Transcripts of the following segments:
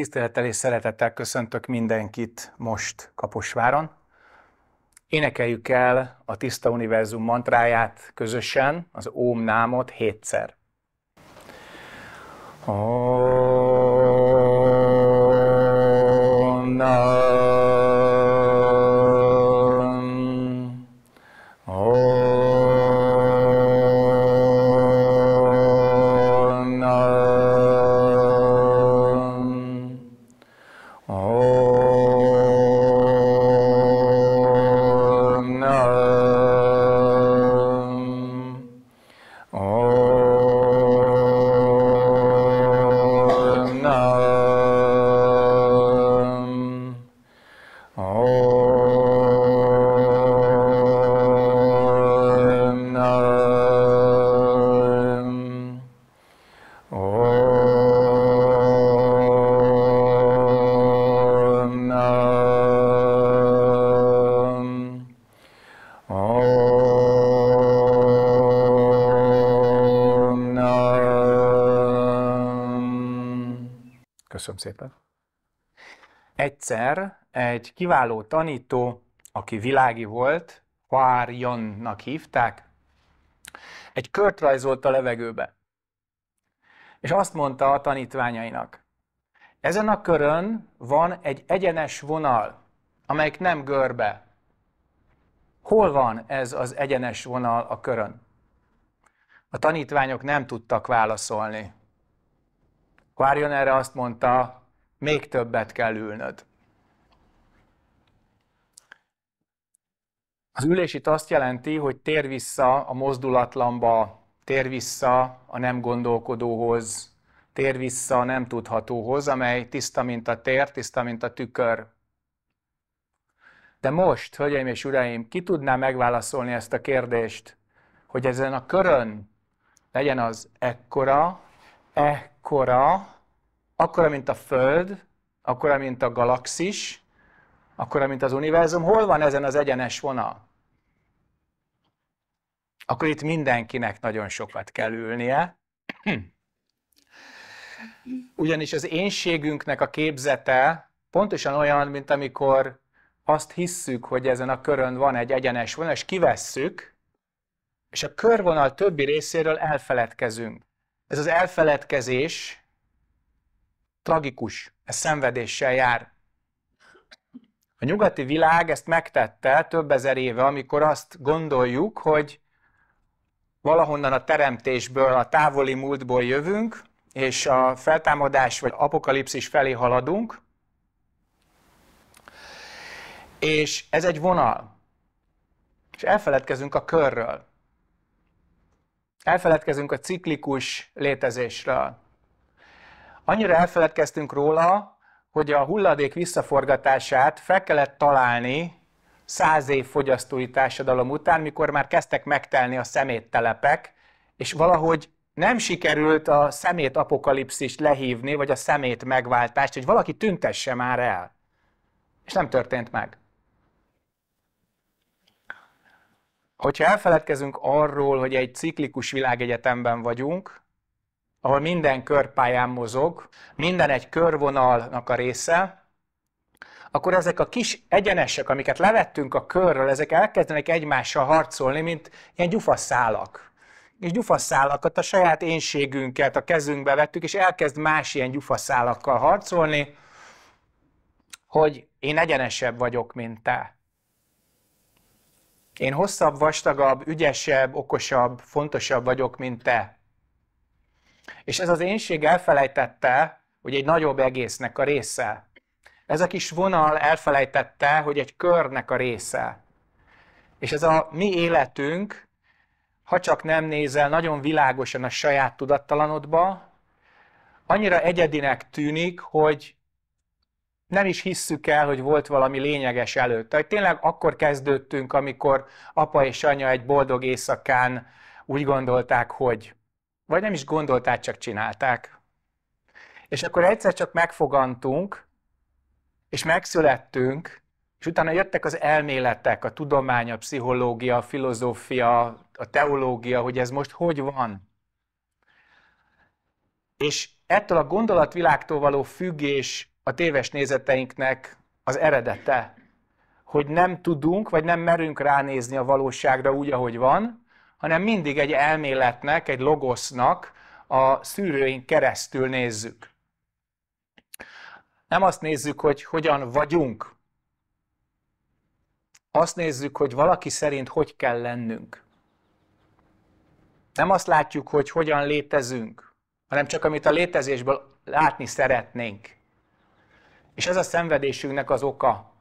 Tisztelettel és szeretettel köszöntök mindenkit most Kaposváron. Énekeljük el a Tiszta Univerzum mantráját közösen, az Óm námot hétszer. Om Nam szépen. Egyszer egy kiváló tanító, aki világi volt, Huárionnak hívták, egy kört rajzolt a levegőbe. És azt mondta a tanítványainak, ezen a körön van egy egyenes vonal, amelyik nem görbe. Hol van ez az egyenes vonal a körön? A tanítványok nem tudtak válaszolni. Várjon erre azt mondta, még többet kell ülnöd. Az ülés itt azt jelenti, hogy tér vissza a mozdulatlanba, tér vissza a nem gondolkodóhoz, tér vissza a nem tudhatóhoz, amely tiszta, mint a tér, tiszta, mint a tükör. De most, hölgyeim és uraim, ki tudná megválaszolni ezt a kérdést, hogy ezen a körön legyen az ekkora, ekkora, akkora, mint a Föld, akkora, mint a galaxis, akkora, mint az univerzum. Hol van ezen az egyenes vonal? Akkor itt mindenkinek nagyon sokat kell ülnie. Ugyanis az énségünknek a képzete pontosan olyan, mint amikor azt hisszük, hogy ezen a körön van egy egyenes vonal, és kivesszük, és a körvonal többi részéről elfeledkezünk. Ez az elfeledkezés tragikus, ez szenvedéssel jár. A nyugati világ ezt megtette több ezer éve, amikor azt gondoljuk, hogy valahonnan a teremtésből, a távoli múltból jövünk, és a feltámadás vagy apokalipszis felé haladunk. És ez egy vonal. És elfeledkezünk a körről. Elfeledkezünk a ciklikus létezésről. Annyira elfeledkeztünk róla, hogy a hulladék visszaforgatását fel kellett találni száz év fogyasztói társadalom után, mikor már kezdtek megtelni a szeméttelepek, és valahogy nem sikerült a szemét apokalipszist lehívni, vagy a szemét megváltást, hogy valaki tüntesse már el. És nem történt meg. Hogyha elfeledkezünk arról, hogy egy ciklikus világegyetemben vagyunk, ahol minden körpályán mozog, minden egy körvonalnak a része, akkor ezek a kis egyenesek, amiket levettünk a körről, ezek elkezdenek egymással harcolni, mint ilyen gyufaszálak. és gyufaszálakat, a saját énségünket a kezünkbe vettük, és elkezd más ilyen gyufaszálakkal harcolni, hogy én egyenesebb vagyok, mint te. Én hosszabb, vastagabb, ügyesebb, okosabb, fontosabb vagyok, mint te. És ez az énség elfelejtette, hogy egy nagyobb egésznek a része. Ez a kis vonal elfelejtette, hogy egy körnek a része. És ez a mi életünk, ha csak nem nézel nagyon világosan a saját tudattalanodba, annyira egyedinek tűnik, hogy nem is hisszük el, hogy volt valami lényeges előtte. Hogy tényleg akkor kezdődtünk, amikor apa és anya egy boldog éjszakán úgy gondolták, hogy vagy nem is gondolták, csak csinálták. És akkor egyszer csak megfogantunk, és megszülettünk, és utána jöttek az elméletek, a tudomány, a pszichológia, a filozófia, a teológia, hogy ez most hogy van. És ettől a gondolatvilágtól való függés a téves nézeteinknek az eredete, hogy nem tudunk, vagy nem merünk ránézni a valóságra úgy, ahogy van, hanem mindig egy elméletnek, egy logosznak a szűrőink keresztül nézzük. Nem azt nézzük, hogy hogyan vagyunk. Azt nézzük, hogy valaki szerint hogy kell lennünk. Nem azt látjuk, hogy hogyan létezünk, hanem csak amit a létezésből látni szeretnénk. És ez a szenvedésünknek az oka,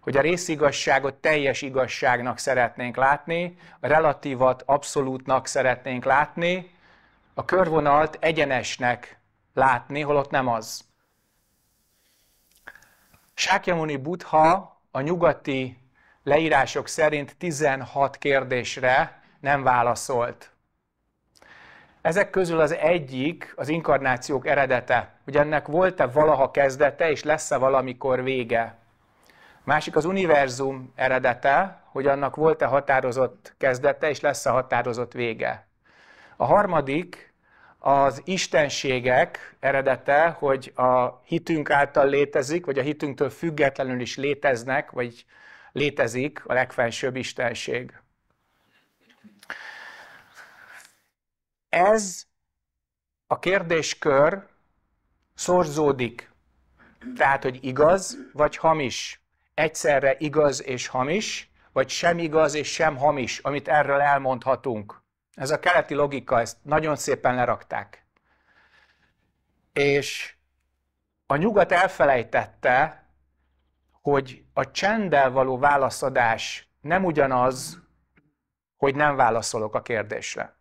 hogy a részigazságot teljes igazságnak szeretnénk látni, a relatívat abszolútnak szeretnénk látni, a körvonalt egyenesnek látni, holott nem az. Sákyamuni Buddha a nyugati leírások szerint 16 kérdésre nem válaszolt. Ezek közül az egyik az inkarnációk eredete, hogy ennek volt-e valaha kezdete, és lesz-e valamikor vége. másik az univerzum eredete, hogy annak volt-e határozott kezdete, és lesz-e határozott vége. A harmadik az istenségek eredete, hogy a hitünk által létezik, vagy a hitünktől függetlenül is léteznek, vagy létezik a legfelsőbb istenség. Ez a kérdéskör szorzódik. Tehát, hogy igaz vagy hamis. Egyszerre igaz és hamis, vagy sem igaz és sem hamis, amit erről elmondhatunk. Ez a keleti logika, ezt nagyon szépen lerakták. És a nyugat elfelejtette, hogy a csenddel való válaszadás nem ugyanaz, hogy nem válaszolok a kérdésre.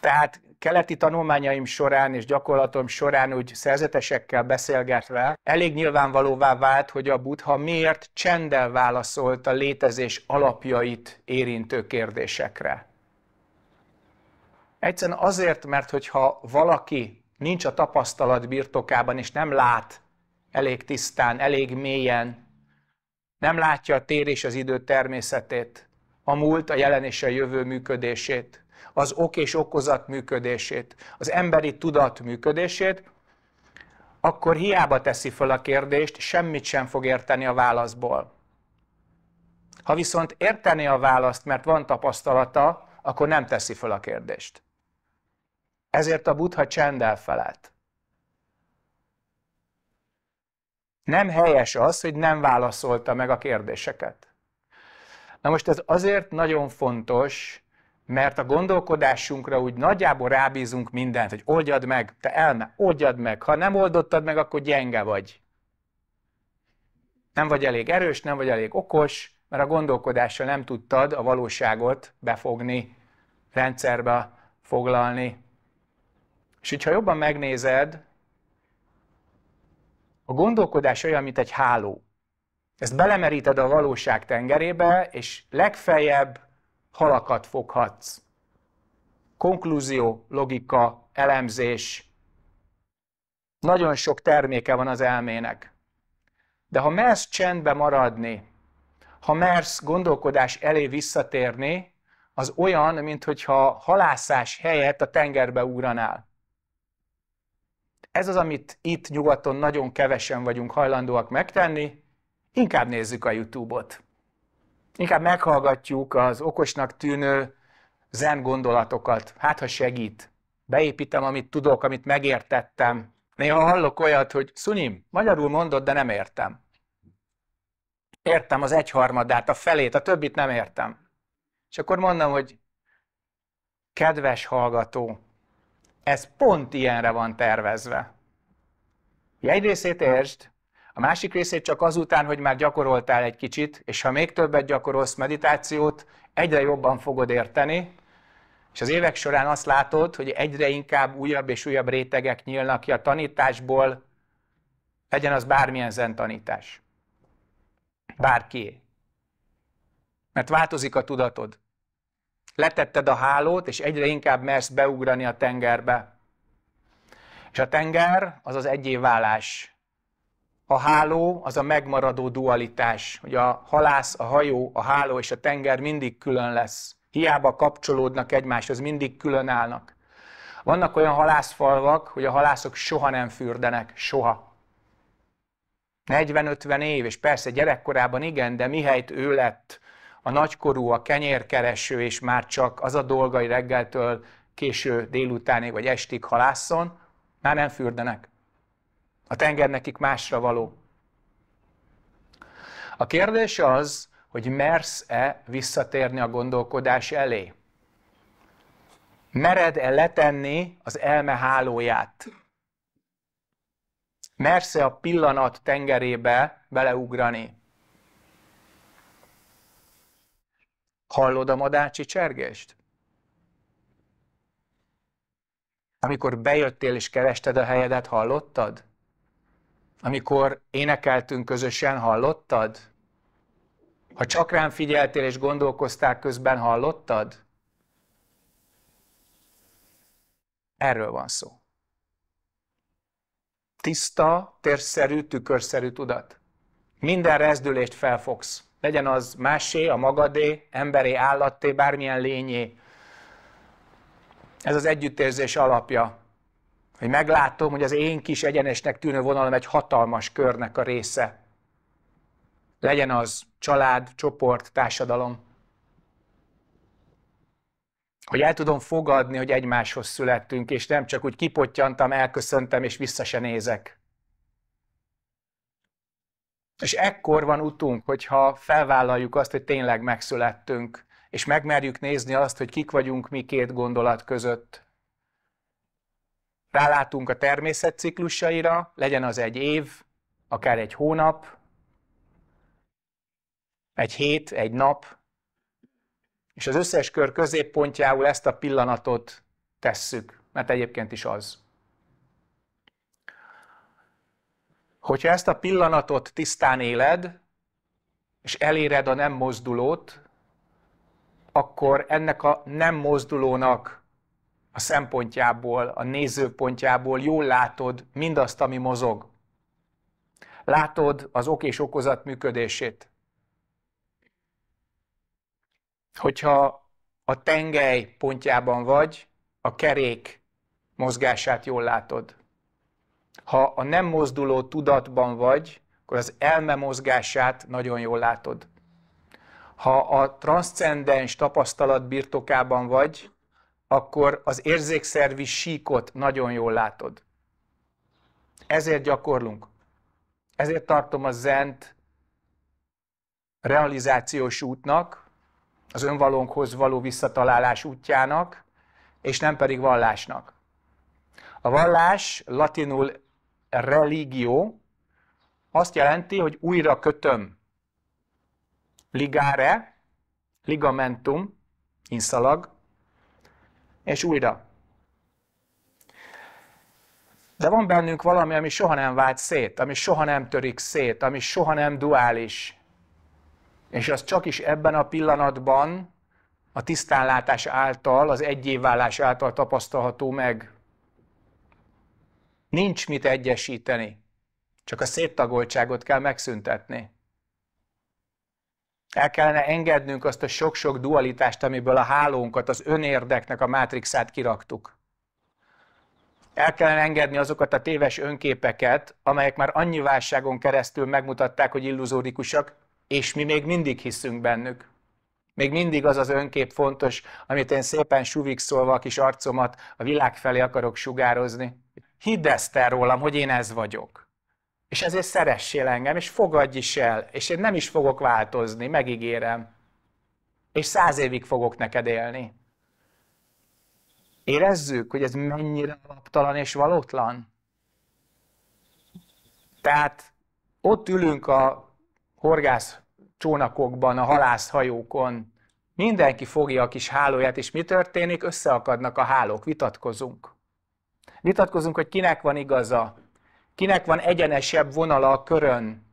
Tehát keleti tanulmányaim során és gyakorlatom során úgy szerzetesekkel beszélgetve elég nyilvánvalóvá vált, hogy a buddha miért csendel válaszolt a létezés alapjait érintő kérdésekre. Egyszerűen azért, mert hogyha valaki nincs a tapasztalat birtokában, és nem lát elég tisztán, elég mélyen, nem látja a tér és az idő természetét, a múlt, a jelen és a jövő működését, az ok és okozat működését, az emberi tudat működését, akkor hiába teszi fel a kérdést, semmit sem fog érteni a válaszból. Ha viszont érteni a választ, mert van tapasztalata, akkor nem teszi fel a kérdést. Ezért a buddha csendel felelt. Nem helyes az, hogy nem válaszolta meg a kérdéseket. Na most ez azért nagyon fontos, mert a gondolkodásunkra úgy nagyjából rábízunk mindent, hogy oldjad meg, te elme, oldjad meg, ha nem oldottad meg, akkor gyenge vagy. Nem vagy elég erős, nem vagy elég okos, mert a gondolkodással nem tudtad a valóságot befogni, rendszerbe foglalni. És hogyha jobban megnézed, a gondolkodás olyan, mint egy háló. Ezt belemeríted a valóság tengerébe, és legfeljebb halakat foghatsz. Konklúzió, logika, elemzés. Nagyon sok terméke van az elmének. De ha mersz csendbe maradni, ha mersz gondolkodás elé visszatérni, az olyan, mintha halászás helyett a tengerbe úranál. Ez az, amit itt nyugaton nagyon kevesen vagyunk hajlandóak megtenni, inkább nézzük a YouTube-ot. Inkább meghallgatjuk az okosnak tűnő zen gondolatokat. Hát, ha segít. Beépítem, amit tudok, amit megértettem. Néha hallok olyat, hogy szunyim, magyarul mondod, de nem értem. Értem az egyharmadát, a felét, a többit nem értem. És akkor mondom, hogy kedves hallgató, ez pont ilyenre van tervezve. egy részét értsd, a másik részét csak azután, hogy már gyakoroltál egy kicsit, és ha még többet gyakorolsz meditációt, egyre jobban fogod érteni, és az évek során azt látod, hogy egyre inkább újabb és újabb rétegek nyílnak ki a tanításból, legyen az bármilyen zen tanítás. Bárkié. Mert változik a tudatod. Letetted a hálót, és egyre inkább mersz beugrani a tengerbe. És a tenger az az egyéválás a háló az a megmaradó dualitás, hogy a halász, a hajó, a háló és a tenger mindig külön lesz. Hiába kapcsolódnak egymáshoz, mindig külön állnak. Vannak olyan halászfalvak, hogy a halászok soha nem fürdenek, soha. 40-50 év, és persze gyerekkorában igen, de mihelyt ő lett a nagykorú, a kenyérkereső, és már csak az a dolgai reggeltől késő délutánig vagy estig halászon, már nem fürdenek. A tenger nekik másra való. A kérdés az, hogy mersz-e visszatérni a gondolkodás elé? Mered-e letenni az elme hálóját? Mersz-e a pillanat tengerébe beleugrani? Hallod a madácsi csergést? Amikor bejöttél és kerested a helyedet, hallottad? Amikor énekeltünk közösen, hallottad? Ha csak rám figyeltél és gondolkoztál közben, hallottad? Erről van szó. Tiszta, térszerű, tükörszerű tudat. Minden rezdülést felfogsz. Legyen az másé, a magadé, emberé, állatté, bármilyen lényé. Ez az együttérzés alapja. Hogy meglátom, hogy az én kis egyenesnek tűnő vonalom egy hatalmas körnek a része. Legyen az család, csoport, társadalom. Hogy el tudom fogadni, hogy egymáshoz születtünk, és nem csak úgy kipottyantam, elköszöntem, és vissza se nézek. És ekkor van utunk, hogyha felvállaljuk azt, hogy tényleg megszülettünk, és megmerjük nézni azt, hogy kik vagyunk mi két gondolat között, rálátunk a természet ciklusaira, legyen az egy év, akár egy hónap, egy hét, egy nap, és az összes kör középpontjául ezt a pillanatot tesszük, mert egyébként is az. Hogyha ezt a pillanatot tisztán éled, és eléred a nem mozdulót, akkor ennek a nem mozdulónak a szempontjából, a nézőpontjából jól látod mindazt, ami mozog. Látod az ok és okozat működését. Hogyha a tengely pontjában vagy, a kerék mozgását jól látod. Ha a nem mozduló tudatban vagy, akkor az elme mozgását nagyon jól látod. Ha a transzcendens tapasztalat birtokában vagy, akkor az érzékszervi síkot nagyon jól látod. Ezért gyakorlunk. Ezért tartom a zent realizációs útnak, az önvalónkhoz való visszatalálás útjának, és nem pedig vallásnak. A vallás, latinul religió, azt jelenti, hogy újra kötöm. Ligare, ligamentum, inszalag, és újra. De van bennünk valami, ami soha nem vált szét, ami soha nem törik szét, ami soha nem duális. És az csak is ebben a pillanatban, a tisztánlátás által, az egyévválás által tapasztalható meg. Nincs mit egyesíteni, csak a széttagoltságot kell megszüntetni. El kellene engednünk azt a sok-sok dualitást, amiből a hálónkat, az önérdeknek a mátrixát kiraktuk. El kellene engedni azokat a téves önképeket, amelyek már annyi válságon keresztül megmutatták, hogy illuzórikusak, és mi még mindig hiszünk bennük. Még mindig az az önkép fontos, amit én szépen suvikszolva a kis arcomat a világ felé akarok sugározni. Hidd ezt el rólam, hogy én ez vagyok és ezért szeressél engem, és fogadj is el, és én nem is fogok változni, megígérem, és száz évig fogok neked élni. Érezzük, hogy ez mennyire alaptalan és valótlan. Tehát ott ülünk a horgász csónakokban, a halászhajókon, mindenki fogja a kis hálóját, és mi történik? Összeakadnak a hálók, vitatkozunk. Vitatkozunk, hogy kinek van igaza, Kinek van egyenesebb vonala a körön?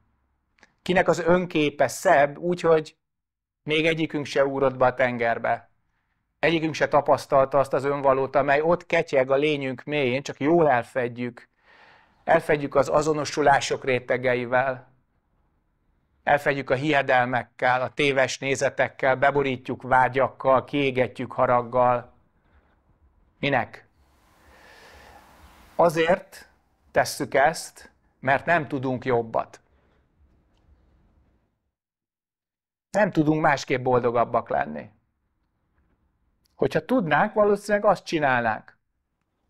Kinek az önképe szebb, úgyhogy még egyikünk se úrott be a tengerbe. Egyikünk se tapasztalta azt az önvalót, amely ott ketyeg a lényünk mélyén, csak jól elfedjük. Elfedjük az azonosulások rétegeivel, elfedjük a hiedelmekkel, a téves nézetekkel, beborítjuk vágyakkal, kiégetjük haraggal. Minek? Azért, tesszük ezt, mert nem tudunk jobbat. Nem tudunk másképp boldogabbak lenni. Hogyha tudnánk, valószínűleg azt csinálnánk.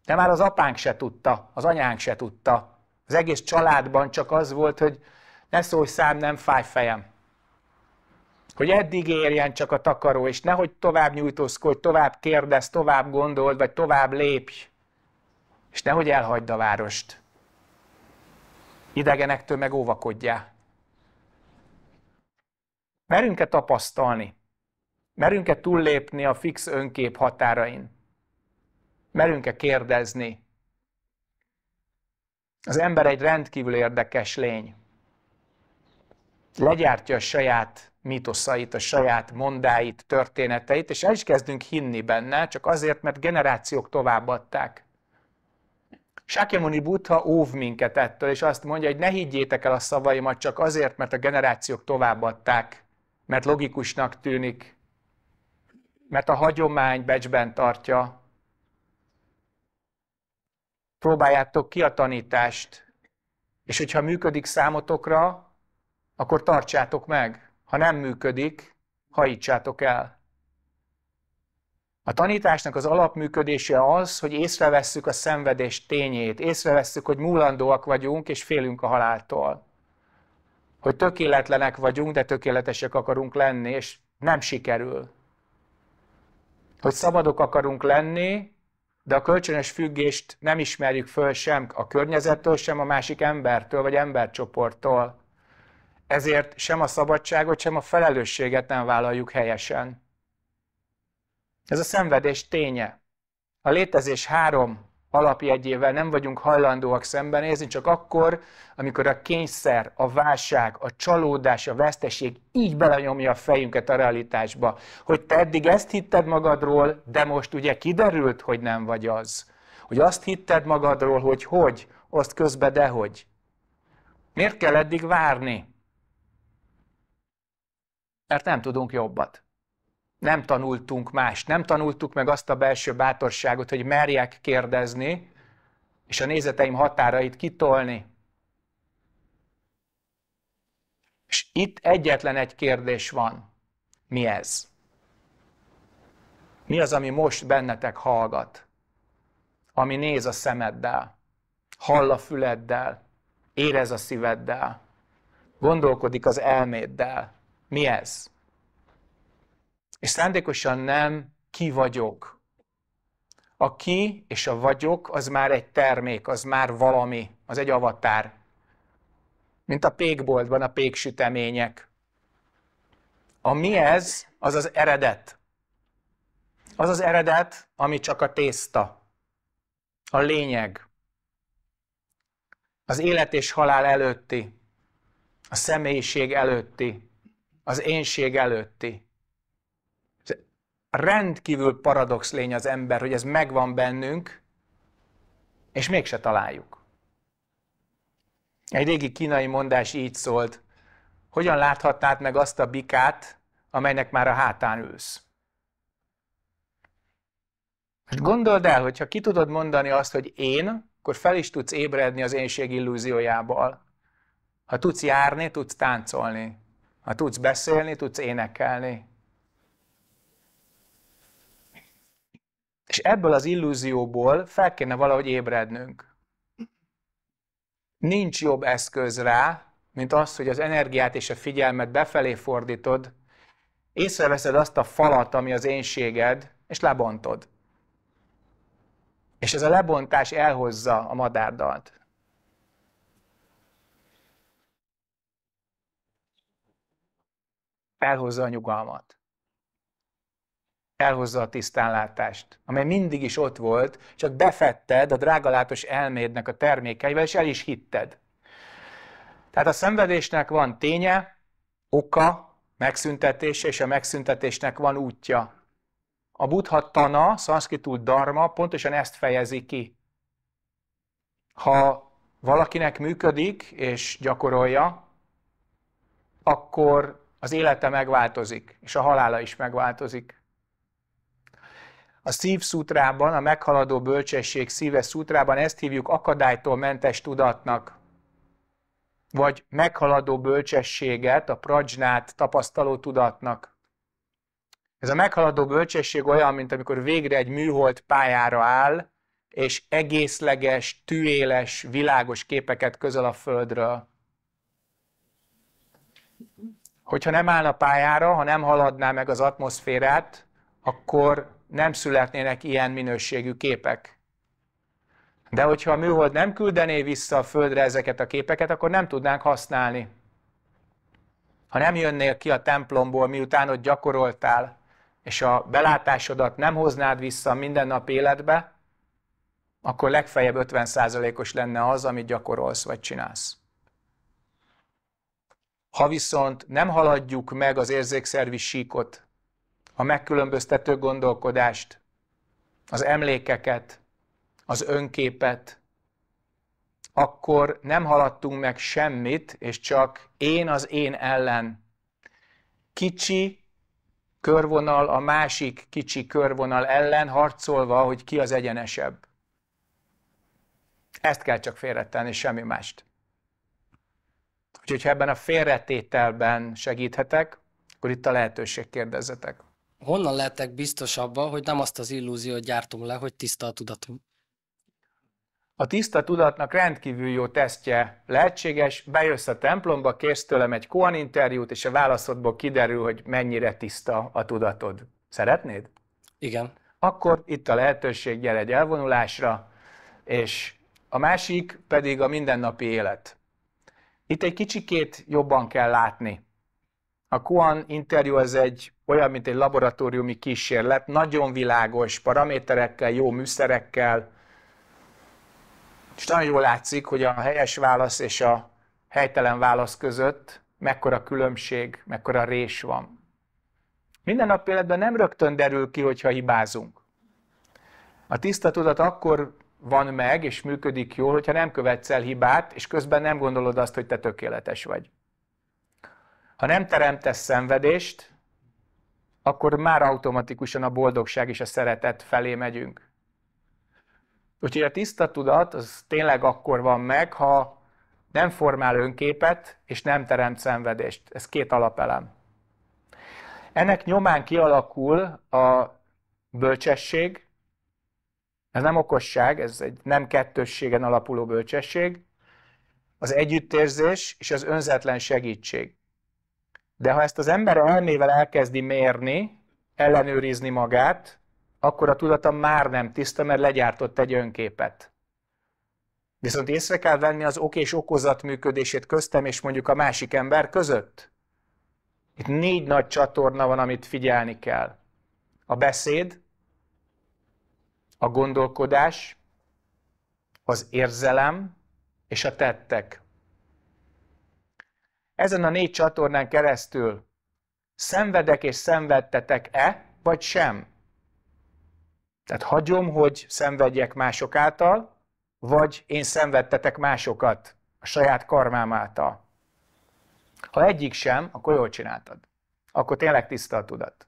De már az apánk se tudta, az anyánk se tudta. Az egész családban csak az volt, hogy ne szólj szám, nem fáj fejem. Hogy eddig érjen csak a takaró, és nehogy tovább nyújtózkodj, tovább kérdez, tovább gondold, vagy tovább lépj. És nehogy elhagyd a várost. Idegenektől megóvakodjál. Merünk-e tapasztalni? Merünk-e túllépni a fix önkép határain? Merünk-e kérdezni? Az ember egy rendkívül érdekes lény. Legyártja a saját mitoszait, a saját mondáit, történeteit, és el is kezdünk hinni benne, csak azért, mert generációk továbbadták. Sakyamuni Buddha óv minket ettől, és azt mondja, hogy ne higgyétek el a szavaimat csak azért, mert a generációk továbbadták, mert logikusnak tűnik, mert a hagyomány becsben tartja. Próbáljátok ki a tanítást, és hogyha működik számotokra, akkor tartsátok meg. Ha nem működik, hajítsátok el. A tanításnak az alapműködése az, hogy észrevesszük a szenvedés tényét, észrevesszük, hogy múlandóak vagyunk és félünk a haláltól. Hogy tökéletlenek vagyunk, de tökéletesek akarunk lenni, és nem sikerül. Hogy szabadok akarunk lenni, de a kölcsönös függést nem ismerjük föl sem a környezettől, sem a másik embertől vagy embercsoporttól. Ezért sem a szabadságot, sem a felelősséget nem vállaljuk helyesen. Ez a szenvedés ténye. A létezés három alapjegyével nem vagyunk hajlandóak szembenézni, csak akkor, amikor a kényszer, a válság, a csalódás, a veszteség így belenyomja a fejünket a realitásba, hogy te eddig ezt hitted magadról, de most ugye kiderült, hogy nem vagy az. Hogy azt hitted magadról, hogy hogy, azt közbe dehogy. Miért kell eddig várni? Mert nem tudunk jobbat nem tanultunk más, nem tanultuk meg azt a belső bátorságot, hogy merjek kérdezni, és a nézeteim határait kitolni. És itt egyetlen egy kérdés van. Mi ez? Mi az, ami most bennetek hallgat? Ami néz a szemeddel, hall a füleddel, érez a szíveddel, gondolkodik az elméddel. Mi ez? és szándékosan nem ki vagyok. A ki és a vagyok az már egy termék, az már valami, az egy avatár. Mint a pékboltban a péksütemények. A mi ez, az az eredet. Az az eredet, ami csak a tészta. A lényeg. Az élet és halál előtti. A személyiség előtti. Az énség előtti rendkívül paradox lény az ember, hogy ez megvan bennünk, és mégse találjuk. Egy régi kínai mondás így szólt, hogyan láthatnád meg azt a bikát, amelynek már a hátán ülsz? Most gondold el, hogyha ki tudod mondani azt, hogy én, akkor fel is tudsz ébredni az énség illúziójából. Ha tudsz járni, tudsz táncolni. Ha tudsz beszélni, tudsz énekelni. És ebből az illúzióból fel kéne valahogy ébrednünk. Nincs jobb eszköz rá, mint az, hogy az energiát és a figyelmet befelé fordítod, észreveszed azt a falat, ami az énséged, és lebontod. És ez a lebontás elhozza a madárdalt. Elhozza a nyugalmat elhozza a tisztánlátást, amely mindig is ott volt, csak befetted a drágalátos elmédnek a termékeivel, és el is hitted. Tehát a szenvedésnek van ténye, oka, megszüntetése, és a megszüntetésnek van útja. A buddha tana, szanszkritul dharma pontosan ezt fejezi ki. Ha valakinek működik és gyakorolja, akkor az élete megváltozik, és a halála is megváltozik. A szív szútrában, a meghaladó bölcsesség szíve szútrában ezt hívjuk akadálytól mentes tudatnak. Vagy meghaladó bölcsességet, a prajnát tapasztaló tudatnak. Ez a meghaladó bölcsesség olyan, mint amikor végre egy műhold pályára áll, és egészleges, tűéles, világos képeket közel a Földről. Hogyha nem állna pályára, ha nem haladná meg az atmoszférát, akkor nem születnének ilyen minőségű képek. De hogyha a műhold nem küldené vissza a Földre ezeket a képeket, akkor nem tudnánk használni. Ha nem jönnél ki a templomból, miután ott gyakoroltál, és a belátásodat nem hoznád vissza a mindennapi életbe, akkor legfeljebb 50%-os lenne az, amit gyakorolsz vagy csinálsz. Ha viszont nem haladjuk meg az érzékszervi síkot, a megkülönböztető gondolkodást, az emlékeket, az önképet, akkor nem haladtunk meg semmit, és csak én az én ellen. Kicsi körvonal a másik kicsi körvonal ellen harcolva, hogy ki az egyenesebb. Ezt kell csak félretenni, semmi mást. Úgyhogy ha ebben a félretételben segíthetek, akkor itt a lehetőség kérdezzetek honnan lehetek biztos abban, hogy nem azt az illúziót gyártom le, hogy tiszta a tudatom? A tiszta tudatnak rendkívül jó tesztje lehetséges. Bejössz a templomba, kérsz tőlem egy Koan interjút, és a válaszodból kiderül, hogy mennyire tiszta a tudatod. Szeretnéd? Igen. Akkor itt a lehetőség, gyere egy elvonulásra, és a másik pedig a mindennapi élet. Itt egy kicsikét jobban kell látni. A Kuan interjú az egy olyan, mint egy laboratóriumi kísérlet, nagyon világos paraméterekkel, jó műszerekkel, és nagyon jól látszik, hogy a helyes válasz és a helytelen válasz között mekkora különbség, mekkora rés van. Minden nap életben nem rögtön derül ki, hogyha hibázunk. A tiszta tudat akkor van meg, és működik jól, hogyha nem követsz el hibát, és közben nem gondolod azt, hogy te tökéletes vagy. Ha nem teremtesz szenvedést, akkor már automatikusan a boldogság és a szeretet felé megyünk. Úgyhogy a tiszta tudat az tényleg akkor van meg, ha nem formál önképet és nem teremt szenvedést. Ez két alapelem. Ennek nyomán kialakul a bölcsesség, ez nem okosság, ez egy nem kettősségen alapuló bölcsesség, az együttérzés és az önzetlen segítség. De ha ezt az ember elmével elkezdi mérni, ellenőrizni magát, akkor a tudata már nem tiszta, mert legyártott egy önképet. Viszont észre kell venni az ok és okozat működését köztem és mondjuk a másik ember között. Itt négy nagy csatorna van, amit figyelni kell. A beszéd, a gondolkodás, az érzelem és a tettek ezen a négy csatornán keresztül szenvedek és szenvedtetek-e, vagy sem? Tehát hagyom, hogy szenvedjek mások által, vagy én szenvedtetek másokat a saját karmám által. Ha egyik sem, akkor jól csináltad. Akkor tényleg tiszta a tudat.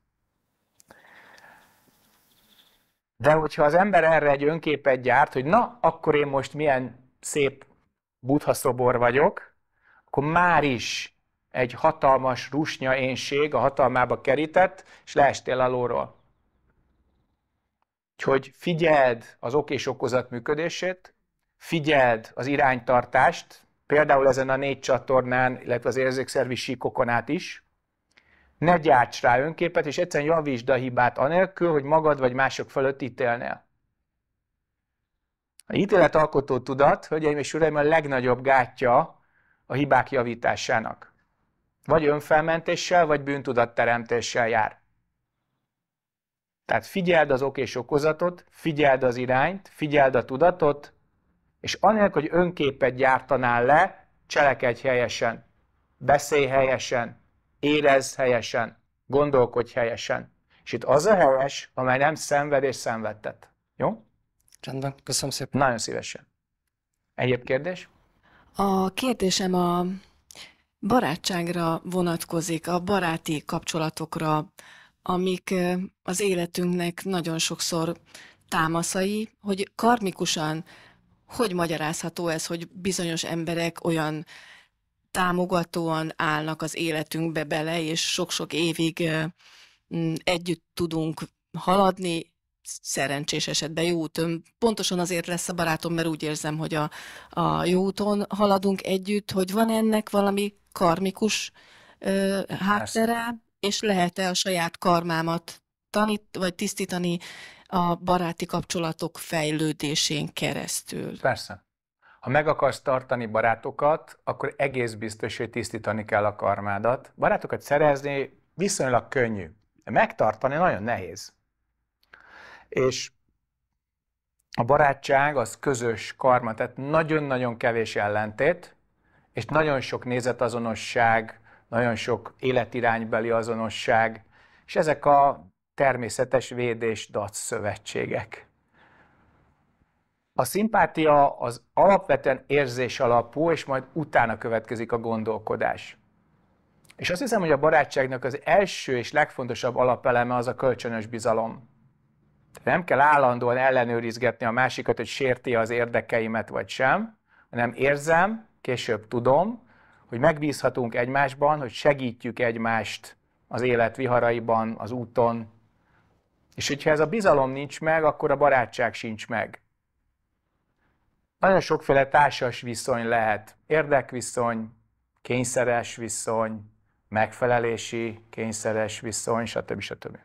De hogyha az ember erre egy önképet gyárt, hogy na, akkor én most milyen szép buddha szobor vagyok, akkor már is egy hatalmas rusnya énség a hatalmába kerített, és leestél alulról. Úgyhogy figyeld az ok és okozat működését, figyeld az iránytartást, például ezen a négy csatornán, illetve az érzékszervi síkokon át is, ne gyárts rá önképet, és egyszerűen javítsd a hibát anélkül, hogy magad vagy mások fölött ítélnél. A ítéletalkotó tudat, hölgyeim és uraim, a legnagyobb gátja a hibák javításának. Vagy önfelmentéssel, vagy bűntudatteremtéssel jár. Tehát figyeld az ok és okozatot, figyeld az irányt, figyeld a tudatot, és anélkül, hogy önképet gyártanál le, cselekedj helyesen, beszélj helyesen, érezz helyesen, gondolkodj helyesen. És itt az a helyes, amely nem szenved és szenvedtet. Jó? Rendben, köszönöm szépen. Nagyon szívesen. Egyéb kérdés? A kérdésem a barátságra vonatkozik, a baráti kapcsolatokra, amik az életünknek nagyon sokszor támaszai, hogy karmikusan hogy magyarázható ez, hogy bizonyos emberek olyan támogatóan állnak az életünkbe bele, és sok-sok évig együtt tudunk haladni, szerencsés esetben jó úton. Pontosan azért lesz a barátom, mert úgy érzem, hogy a, a jó úton haladunk együtt, hogy van ennek valami karmikus ö, háttere, és lehet-e a saját karmámat tanít, vagy tisztítani a baráti kapcsolatok fejlődésén keresztül. Persze. Ha meg akarsz tartani barátokat, akkor egész biztos, hogy tisztítani kell a karmádat. Barátokat szerezni viszonylag könnyű, megtartani nagyon nehéz és a barátság az közös karma, tehát nagyon-nagyon kevés ellentét, és nagyon sok nézetazonosság, nagyon sok életiránybeli azonosság, és ezek a természetes védés dac szövetségek. A szimpátia az alapvetően érzés alapú, és majd utána következik a gondolkodás. És azt hiszem, hogy a barátságnak az első és legfontosabb alapeleme az a kölcsönös bizalom. Nem kell állandóan ellenőrizgetni a másikat, hogy sérti az érdekeimet vagy sem, hanem érzem, később tudom, hogy megbízhatunk egymásban, hogy segítjük egymást az élet viharaiban, az úton. És hogyha ez a bizalom nincs meg, akkor a barátság sincs meg. Nagyon sokféle társas viszony lehet. Érdekviszony, kényszeres viszony, megfelelési kényszeres viszony, stb. stb.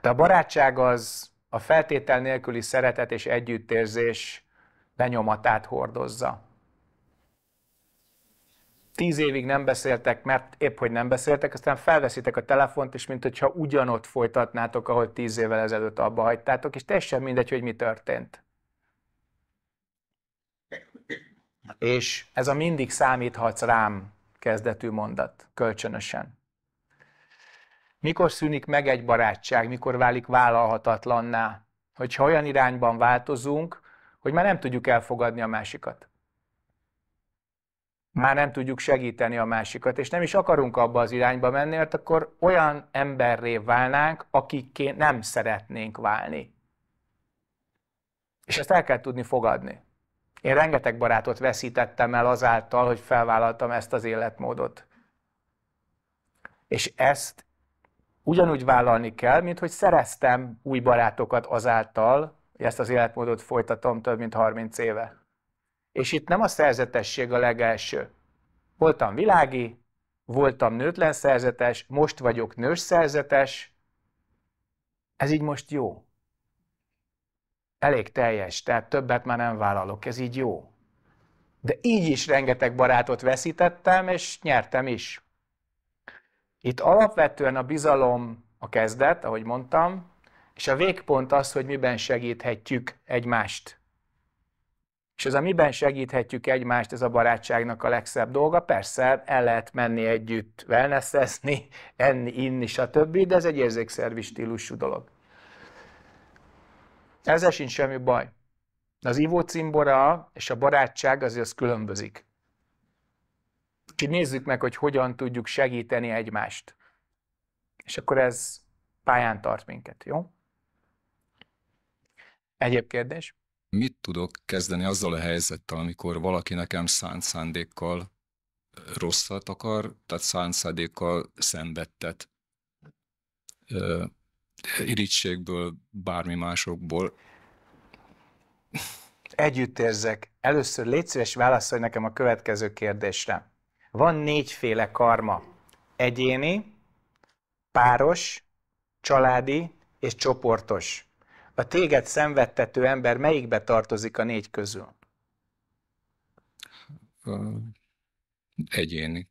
De a barátság az a feltétel nélküli szeretet és együttérzés lenyomatát hordozza. Tíz évig nem beszéltek, mert épp hogy nem beszéltek, aztán felveszitek a telefont, és mint hogyha ugyanott folytatnátok, ahol tíz évvel ezelőtt abba hagytátok, és teljesen mindegy, hogy mi történt. És ez a mindig számíthatsz rám kezdetű mondat, kölcsönösen. Mikor szűnik meg egy barátság, mikor válik vállalhatatlanná, hogyha olyan irányban változunk, hogy már nem tudjuk elfogadni a másikat. Már nem tudjuk segíteni a másikat, és nem is akarunk abba az irányba menni, mert akkor olyan emberré válnánk, akiké nem szeretnénk válni. És ezt el kell tudni fogadni. Én rengeteg barátot veszítettem el azáltal, hogy felvállaltam ezt az életmódot. És ezt ugyanúgy vállalni kell, mint hogy szereztem új barátokat azáltal, hogy ezt az életmódot folytatom több mint 30 éve. És itt nem a szerzetesség a legelső. Voltam világi, voltam nőtlen szerzetes, most vagyok nős szerzetes. Ez így most jó. Elég teljes, tehát többet már nem vállalok, ez így jó. De így is rengeteg barátot veszítettem, és nyertem is. Itt alapvetően a bizalom a kezdet, ahogy mondtam, és a végpont az, hogy miben segíthetjük egymást. És ez a miben segíthetjük egymást, ez a barátságnak a legszebb dolga. Persze el lehet menni együtt wellnessezni, enni, inni, stb., de ez egy érzékszervi stílusú dolog. Ezzel sincs semmi baj. Az ivócimbora és a barátság azért az különbözik. Úgyhogy nézzük meg, hogy hogyan tudjuk segíteni egymást. És akkor ez pályán tart minket, jó? Egyéb kérdés? Mit tudok kezdeni azzal a helyzettel, amikor valaki nekem szánt szándékkal rosszat akar, tehát szánt szándékkal szenvedtet? Irítségből, bármi másokból. Együtt érzek. Először légy szíves, válaszolj nekem a következő kérdésre. Van négyféle karma. Egyéni, páros, családi és csoportos. A téged szenvedtető ember melyikbe tartozik a négy közül? Egyéni.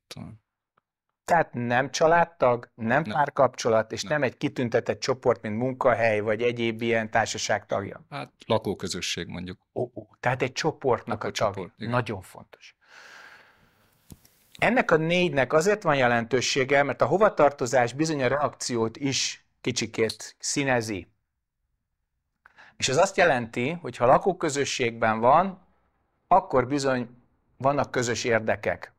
Tehát nem családtag, nem, nem. párkapcsolat, és nem. nem egy kitüntetett csoport, mint munkahely, vagy egyéb ilyen társaság tagja. Hát lakóközösség mondjuk. Ó, ó tehát egy csoportnak Lakó a tagja. Csoport, igen. Nagyon fontos. Ennek a négynek azért van jelentősége, mert a hovatartozás bizony a reakciót is kicsikét színezi. És ez azt jelenti, hogy ha lakóközösségben van, akkor bizony vannak közös érdekek.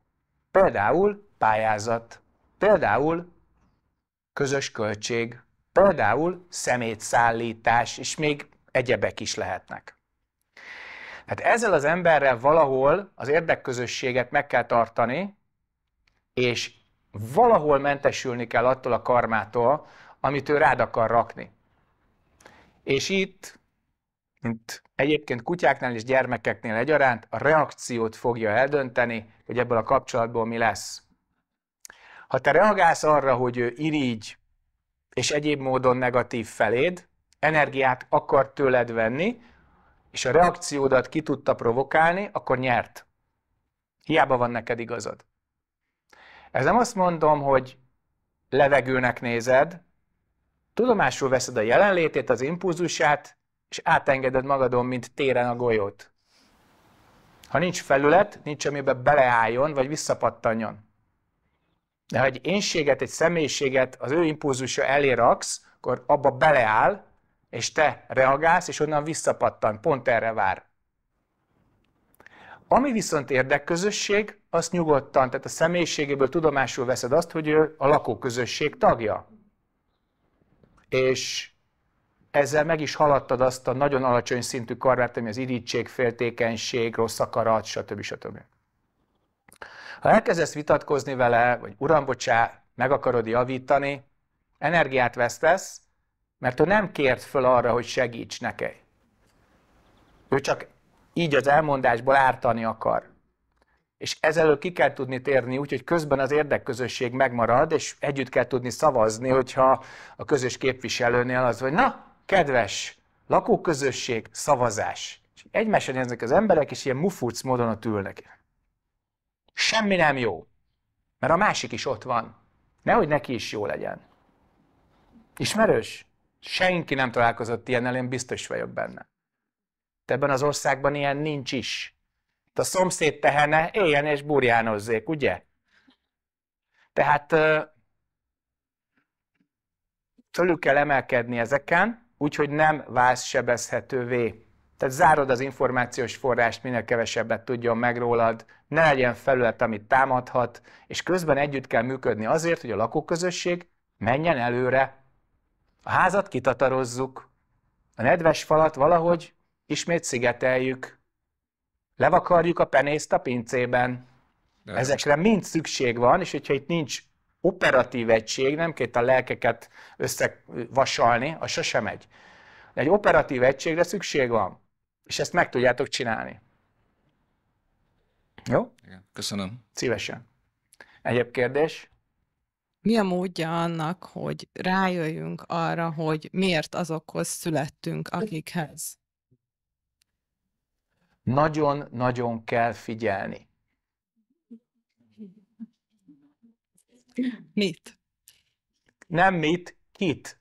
Például pályázat, például közös költség, például szemétszállítás, és még egyebek is lehetnek. Hát ezzel az emberrel valahol az érdekközösséget meg kell tartani, és valahol mentesülni kell attól a karmától, amit ő rád akar rakni. És itt, mint egyébként kutyáknál és gyermekeknél egyaránt, a reakciót fogja eldönteni, hogy ebből a kapcsolatból mi lesz. Ha te reagálsz arra, hogy ő irigy és egyéb módon negatív feléd, energiát akar tőled venni, és a reakciódat ki tudta provokálni, akkor nyert. Hiába van neked igazad. Ez nem azt mondom, hogy levegőnek nézed, tudomásul veszed a jelenlétét, az impulzusát, és átengeded magadon, mint téren a golyót. Ha nincs felület, nincs amiben beleálljon, vagy visszapattanjon. De ha egy énséget, egy személyiséget az ő impulzusa elé raksz, akkor abba beleáll, és te reagálsz, és onnan visszapattan, pont erre vár. Ami viszont érdekközösség, azt nyugodtan, tehát a személyiségéből tudomásul veszed azt, hogy ő a lakóközösség tagja. És ezzel meg is haladtad azt a nagyon alacsony szintű karmát, ami az irítség, féltékenység, rossz akarat, stb. stb. Ha elkezdesz vitatkozni vele, vagy uram, bocsá, meg akarod javítani, energiát vesztesz, mert ő nem kért föl arra, hogy segíts neki. Ő csak így az elmondásból ártani akar. És ezelőtt ki kell tudni térni úgy, hogy közben az érdekközösség megmarad, és együtt kell tudni szavazni, hogyha a közös képviselőnél az, hogy na, kedves lakóközösség, szavazás. És egymással néznek az emberek, és ilyen mufurc módon ott ülnek. Semmi nem jó, mert a másik is ott van. Nehogy neki is jó legyen. Ismerős? Senki nem találkozott ilyennel, én biztos vagyok benne. Ebben az országban ilyen nincs is. Itt hát a szomszéd tehene éljen és burjánozzék, ugye? Tehát fölül kell emelkedni ezeken, úgyhogy nem válsz sebezhetővé. Tehát zárod az információs forrást, minél kevesebbet tudjon meg rólad, ne legyen felület, amit támadhat, és közben együtt kell működni azért, hogy a lakóközösség menjen előre. A házat kitatarozzuk, a nedves falat valahogy ismét szigeteljük. Levakarjuk a penészt a pincében. De Ezekre mind szükség van, és hogyha itt nincs operatív egység, nem két a lelkeket összevasalni, az sosem megy. De egy operatív egységre szükség van, és ezt meg tudjátok csinálni. Jó? Igen. Köszönöm. Szívesen. Egyéb kérdés? Mi a módja annak, hogy rájöjjünk arra, hogy miért azokhoz születtünk, akikhez? Nagyon-nagyon kell figyelni. Mit? Nem mit, kit.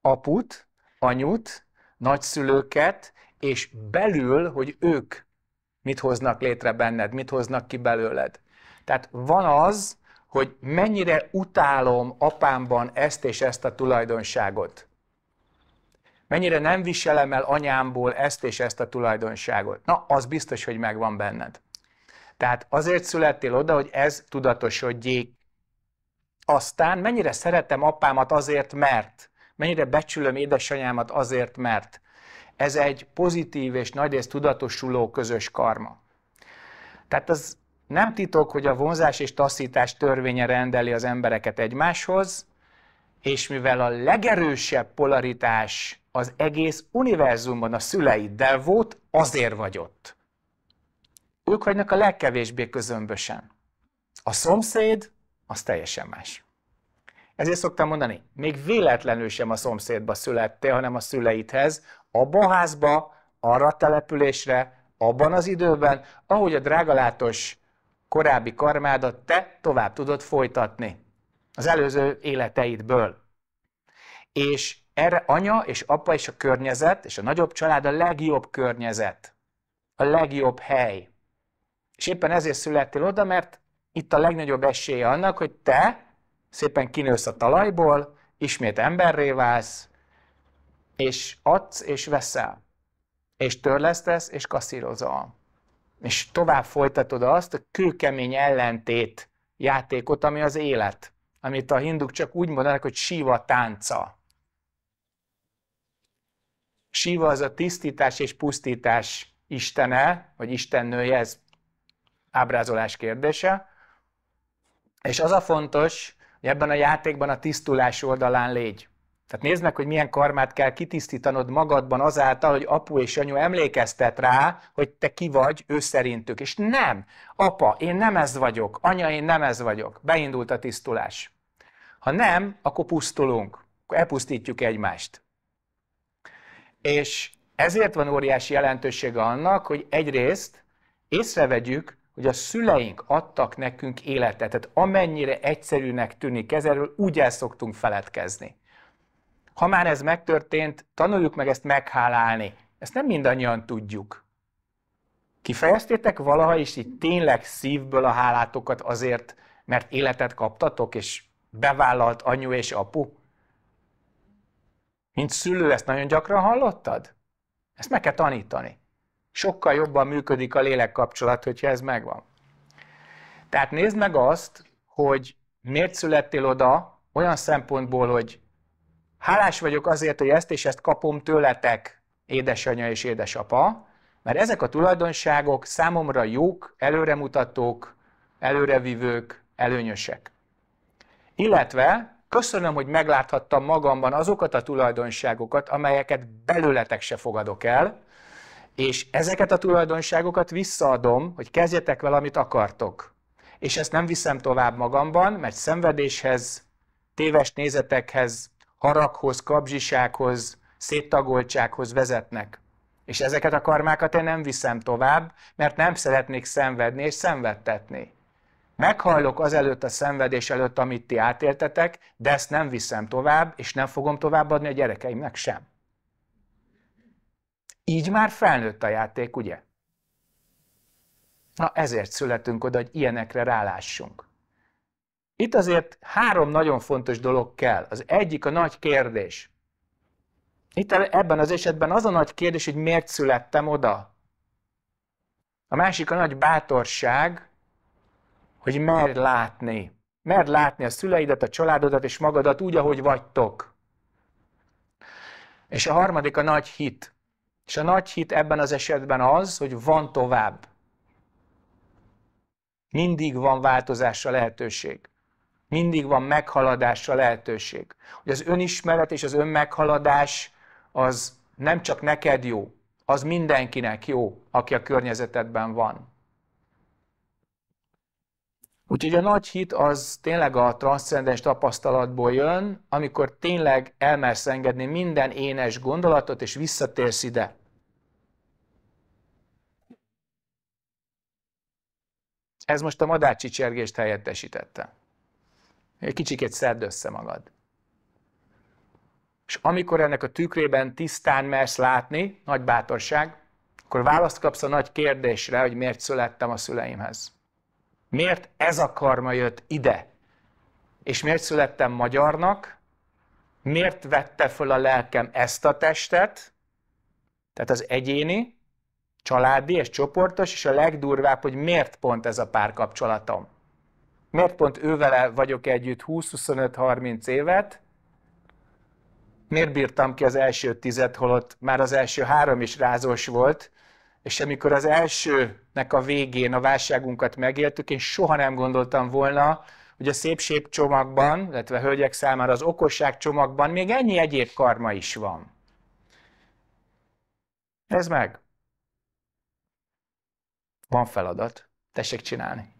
Aput, anyut, nagyszülőket, és belül, hogy ők mit hoznak létre benned, mit hoznak ki belőled. Tehát van az, hogy mennyire utálom apámban ezt és ezt a tulajdonságot. Mennyire nem viselem el anyámból ezt és ezt a tulajdonságot? Na, az biztos, hogy megvan benned. Tehát azért születtél oda, hogy ez tudatosodjék. Aztán mennyire szeretem apámat azért, mert. Mennyire becsülöm édesanyámat azért, mert. Ez egy pozitív és nagyrészt tudatosuló közös karma. Tehát az nem titok, hogy a vonzás és taszítás törvénye rendeli az embereket egymáshoz, és mivel a legerősebb polaritás az egész univerzumban a szüleiddel volt, azért vagy ott. Ők vagynak a legkevésbé közömbösen. A szomszéd az teljesen más. Ezért szoktam mondani, még véletlenül sem a szomszédba születtél, hanem a szüleidhez, abban a házba, arra a településre, abban az időben, ahogy a drágalátos korábbi karmádat te tovább tudod folytatni az előző életeidből. És erre anya és apa és a környezet, és a nagyobb család a legjobb környezet, a legjobb hely. És éppen ezért születtél oda, mert itt a legnagyobb esélye annak, hogy te szépen kinősz a talajból, ismét emberré válsz, és adsz és veszel, és törlesztesz és kaszírozol. És tovább folytatod azt a kőkemény ellentét játékot, ami az élet amit a hinduk csak úgy mondanak, hogy Shiva tánca. Shiva az a tisztítás és pusztítás istene, vagy istennője, ez ábrázolás kérdése. És az a fontos, hogy ebben a játékban a tisztulás oldalán légy. Tehát nézd meg, hogy milyen karmát kell kitisztítanod magadban azáltal, hogy apu és anyu emlékeztet rá, hogy te ki vagy ő szerintük. És nem, apa, én nem ez vagyok, anya, én nem ez vagyok. Beindult a tisztulás. Ha nem, akkor pusztulunk, akkor elpusztítjuk egymást. És ezért van óriási jelentősége annak, hogy egyrészt észrevegyük, hogy a szüleink adtak nekünk életet. Tehát amennyire egyszerűnek tűnik ezerről, úgy el szoktunk feledkezni ha már ez megtörtént, tanuljuk meg ezt meghálálni. Ezt nem mindannyian tudjuk. Kifejeztétek valaha is így tényleg szívből a hálátokat azért, mert életet kaptatok, és bevállalt anyu és apu? Mint szülő ezt nagyon gyakran hallottad? Ezt meg kell tanítani. Sokkal jobban működik a lélek kapcsolat, hogyha ez megvan. Tehát nézd meg azt, hogy miért születtél oda olyan szempontból, hogy Hálás vagyok azért, hogy ezt és ezt kapom tőletek, édesanyja és édesapa, mert ezek a tulajdonságok számomra jók, előremutatók, előrevívők, előnyösek. Illetve köszönöm, hogy megláthattam magamban azokat a tulajdonságokat, amelyeket belőletek se fogadok el, és ezeket a tulajdonságokat visszaadom, hogy kezdjetek vele, amit akartok. És ezt nem viszem tovább magamban, mert szenvedéshez, téves nézetekhez, haraghoz, kapzsisághoz, széttagoltsághoz vezetnek. És ezeket a karmákat én nem viszem tovább, mert nem szeretnék szenvedni és szenvedtetni. Meghallok azelőtt a szenvedés előtt, amit ti átéltetek, de ezt nem viszem tovább, és nem fogom továbbadni a gyerekeimnek sem. Így már felnőtt a játék, ugye? Na ezért születünk oda, hogy ilyenekre rálássunk. Itt azért három nagyon fontos dolog kell. Az egyik a nagy kérdés. Itt ebben az esetben az a nagy kérdés, hogy miért születtem oda. A másik a nagy bátorság, hogy merj látni. Merj látni a szüleidet, a családodat és magadat úgy, ahogy vagytok. És a harmadik a nagy hit. És a nagy hit ebben az esetben az, hogy van tovább. Mindig van változásra lehetőség. Mindig van meghaladásra lehetőség. Hogy az önismeret és az önmeghaladás az nem csak neked jó, az mindenkinek jó, aki a környezetedben van. Úgyhogy a nagy hit az tényleg a transzcendens tapasztalatból jön, amikor tényleg elmersz engedni minden énes gondolatot, és visszatérsz ide. Ez most a madárcsicsergést helyettesítette kicsiket szedd össze magad. És amikor ennek a tükrében tisztán mersz látni, nagy bátorság, akkor választ kapsz a nagy kérdésre, hogy miért születtem a szüleimhez. Miért ez a karma jött ide? És miért születtem magyarnak? Miért vette föl a lelkem ezt a testet? Tehát az egyéni, családi és csoportos, és a legdurvább, hogy miért pont ez a párkapcsolatom miért pont ővele vagyok együtt 20-25-30 évet, miért bírtam ki az első tizet, holott már az első három is rázós volt, és amikor az elsőnek a végén a válságunkat megéltük, én soha nem gondoltam volna, hogy a szépség csomagban, illetve a hölgyek számára az okosság csomagban még ennyi egyéb karma is van. Ez meg. Van feladat. Tessék csinálni.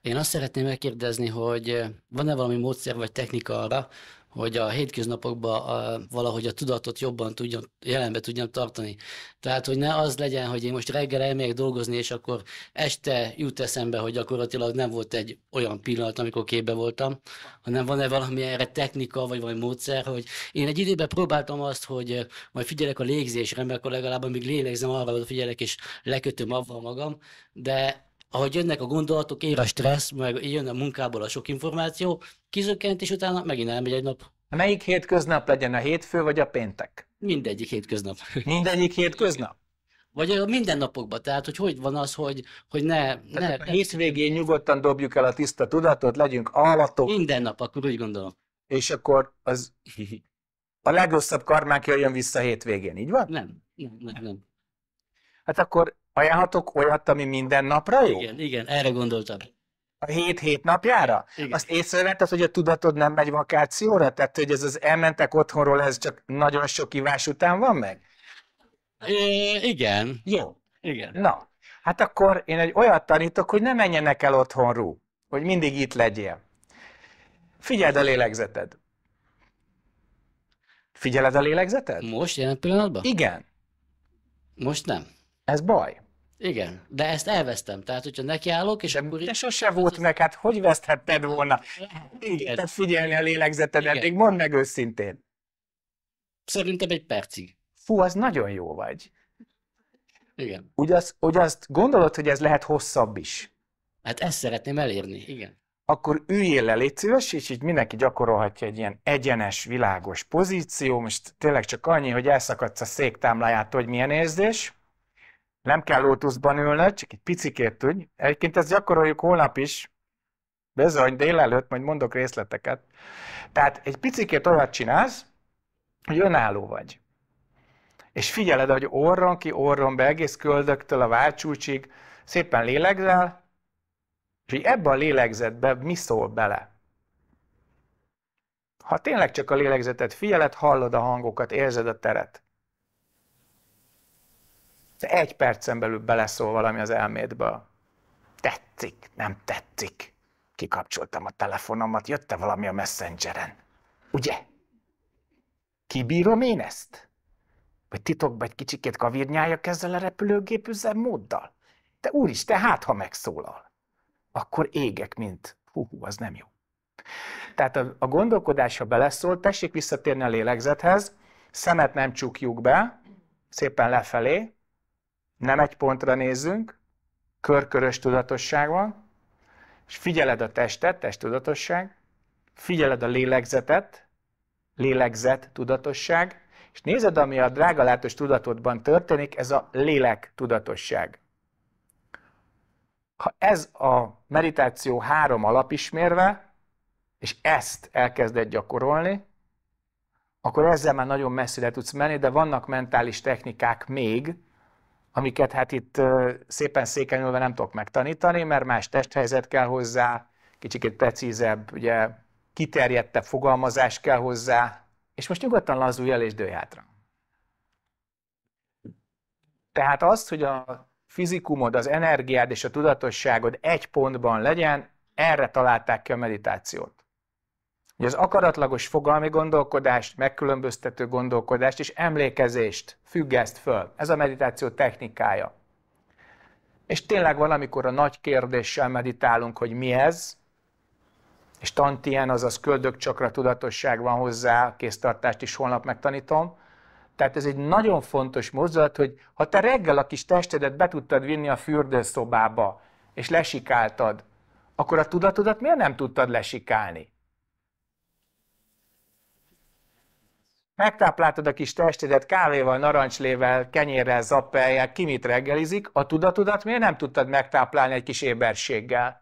Én azt szeretném megkérdezni, hogy van-e valami módszer vagy technika arra, hogy a hétköznapokban a, valahogy a tudatot jobban tudjam, jelenbe tudjam tartani. Tehát, hogy ne az legyen, hogy én most reggel elmegyek dolgozni, és akkor este jut eszembe, hogy gyakorlatilag nem volt egy olyan pillanat, amikor képbe voltam, hanem van-e valami erre technika, vagy valami módszer, hogy én egy időben próbáltam azt, hogy majd figyelek a légzésre, mert akkor legalább amíg lélegzem, arra figyelek, és lekötöm avval magam, de ahogy jönnek a gondolatok, ér a stressz, meg jön a munkából a sok információ, kizökkent, és utána megint elmegy egy nap. Melyik hétköznap legyen a hétfő vagy a péntek? Mindegyik hétköznap. Mindegyik hétköznap? Vagy a mindennapokban, tehát hogy hogy van az, hogy, hogy ne... ne... A hétvégén nyugodtan dobjuk el a tiszta tudatot, legyünk állatok. Minden nap, akkor úgy gondolom. És akkor az a legrosszabb karmánk jön vissza hétvégén, így van? Nem, nem, nem. nem. Hát akkor Ajánlhatok olyat, ami minden napra jó? Igen, igen, erre gondoltam. A hét-hét napjára? Igen. Azt észrevetted, hogy a tudatod nem megy vakációra? Tehát, hogy ez az elmentek otthonról, ez csak nagyon sok ivás után van meg? É, igen. Jó. Igen. Na, hát akkor én egy olyat tanítok, hogy ne menjenek el otthonról, hogy mindig itt legyél. Figyeld a lélegzeted. Figyeled a lélegzeted? Most, jelen pillanatban? Igen. Most nem. Ez baj. Igen, de ezt elvesztem. Tehát, hogyha nekiállok, és de akkor... De sose volt az... neked, hát hogy veszthetted volna? Igen. figyelni a lélegzeted Igen. eddig, mondd meg őszintén. Szerintem egy percig. Fú, az nagyon jó vagy. Igen. Ugye azt, ugye azt gondolod, hogy ez lehet hosszabb is? Hát ezt szeretném elérni, igen. Akkor üljél le, légy szíves, és így mindenki gyakorolhatja egy ilyen egyenes, világos pozíció. Most tényleg csak annyi, hogy elszakadsz a szék hogy milyen érzés. Nem kell lótuszban ülnöd, csak egy picikét tudj. Egyébként ezt gyakoroljuk holnap is, bizony délelőtt, majd mondok részleteket. Tehát egy picikét olyat csinálsz, hogy önálló vagy. És figyeled, hogy orron ki, orron be, egész köldöktől a válcsúcsig, szépen lélegzel, és hogy ebbe a lélegzetbe mi szól bele? Ha tényleg csak a lélegzetet figyeled, hallod a hangokat, érzed a teret egy percen belül beleszól valami az elmédbe. Tetszik, nem tetszik. Kikapcsoltam a telefonomat, jött-e valami a messengeren. Ugye? Kibírom én ezt? Vagy titokban egy kicsikét kavirnyáljak ezzel a repülőgép üzemmóddal? Te úris, te hát, ha megszólal, akkor égek, mint hú, hú az nem jó. Tehát a, a gondolkodás, ha beleszól, tessék visszatérni a lélegzethez, szemet nem csukjuk be, szépen lefelé, nem egy pontra nézzünk, körkörös tudatosság van, és figyeled a testet, testtudatosság, figyeled a lélegzetet, lélegzet, tudatosság, és nézed, ami a drágalátos tudatodban történik, ez a lélek tudatosság. Ha ez a meditáció három alapismérve, és ezt elkezded gyakorolni, akkor ezzel már nagyon messzire tudsz menni, de vannak mentális technikák még, amiket hát itt szépen széken nem tudok megtanítani, mert más testhelyzet kell hozzá, kicsikét precízebb, ugye kiterjedtebb fogalmazás kell hozzá, és most nyugodtan lazulj el és dőj hátra. Tehát azt, hogy a fizikumod, az energiád és a tudatosságod egy pontban legyen, erre találták ki a meditációt hogy az akaratlagos fogalmi gondolkodást, megkülönböztető gondolkodást és emlékezést függeszt föl. Ez a meditáció technikája. És tényleg valamikor a nagy kérdéssel meditálunk, hogy mi ez, és tantien, azaz csakra tudatosság van hozzá, kéztartást is holnap megtanítom. Tehát ez egy nagyon fontos mozdulat, hogy ha te reggel a kis testedet be tudtad vinni a fürdőszobába, és lesikáltad, akkor a tudatodat miért nem tudtad lesikálni? megtápláltad a kis testedet kávéval, narancslével, kenyérrel, zappeljel, ki mit reggelizik, a tudatodat miért nem tudtad megtáplálni egy kis éberséggel?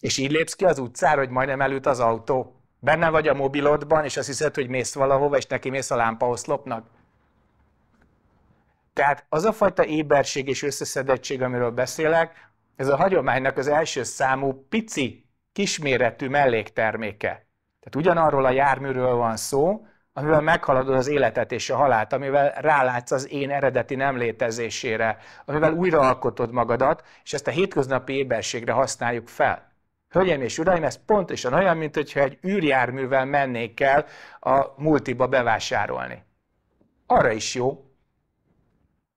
És így lépsz ki az utcára, hogy majdnem előtt az autó. Benne vagy a mobilodban, és azt hiszed, hogy mész valahova, és neki mész a lámpaoszlopnak. Tehát az a fajta éberség és összeszedettség, amiről beszélek, ez a hagyománynak az első számú pici, kisméretű mellékterméke. Tehát ugyanarról a járműről van szó, amivel meghaladod az életet és a halált, amivel rálátsz az én eredeti nem létezésére, amivel újraalkotod magadat, és ezt a hétköznapi éberségre használjuk fel. Hölgyeim és uraim, ez pontosan olyan, mint hogyha egy űrjárművel mennék el a multiba bevásárolni. Arra is jó,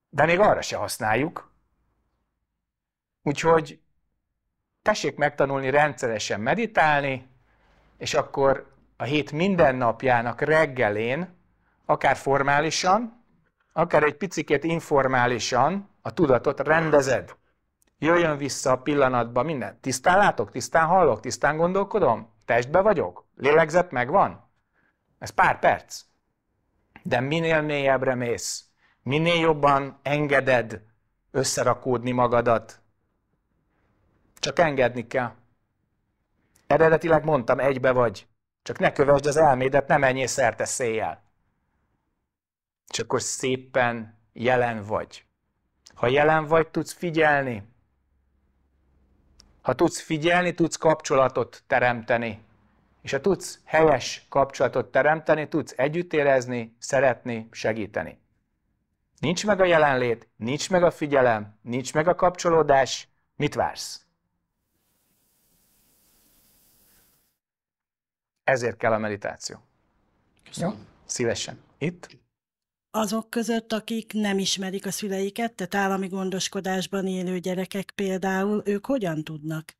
de még arra se használjuk. Úgyhogy tessék megtanulni rendszeresen meditálni, és akkor a hét minden napjának reggelén, akár formálisan, akár egy picikét informálisan a tudatot rendezed. Jöjjön vissza a pillanatba minden. Tisztán látok, tisztán hallok, tisztán gondolkodom, testbe vagyok, lélegzet megvan. Ez pár perc. De minél mélyebbre mész, minél jobban engeded összerakódni magadat, csak engedni kell. Eredetileg mondtam, egybe vagy. Csak ne kövesd az elmédet, nem ennyi szerte széjjel. És akkor szépen jelen vagy. Ha jelen vagy, tudsz figyelni. Ha tudsz figyelni, tudsz kapcsolatot teremteni. És ha tudsz helyes kapcsolatot teremteni, tudsz együtt érezni, szeretni, segíteni. Nincs meg a jelenlét, nincs meg a figyelem, nincs meg a kapcsolódás, mit vársz? Ezért kell a meditáció. Köszönöm. Jó? Szívesen. Itt? Azok között, akik nem ismerik a szüleiket, tehát állami gondoskodásban élő gyerekek például, ők hogyan tudnak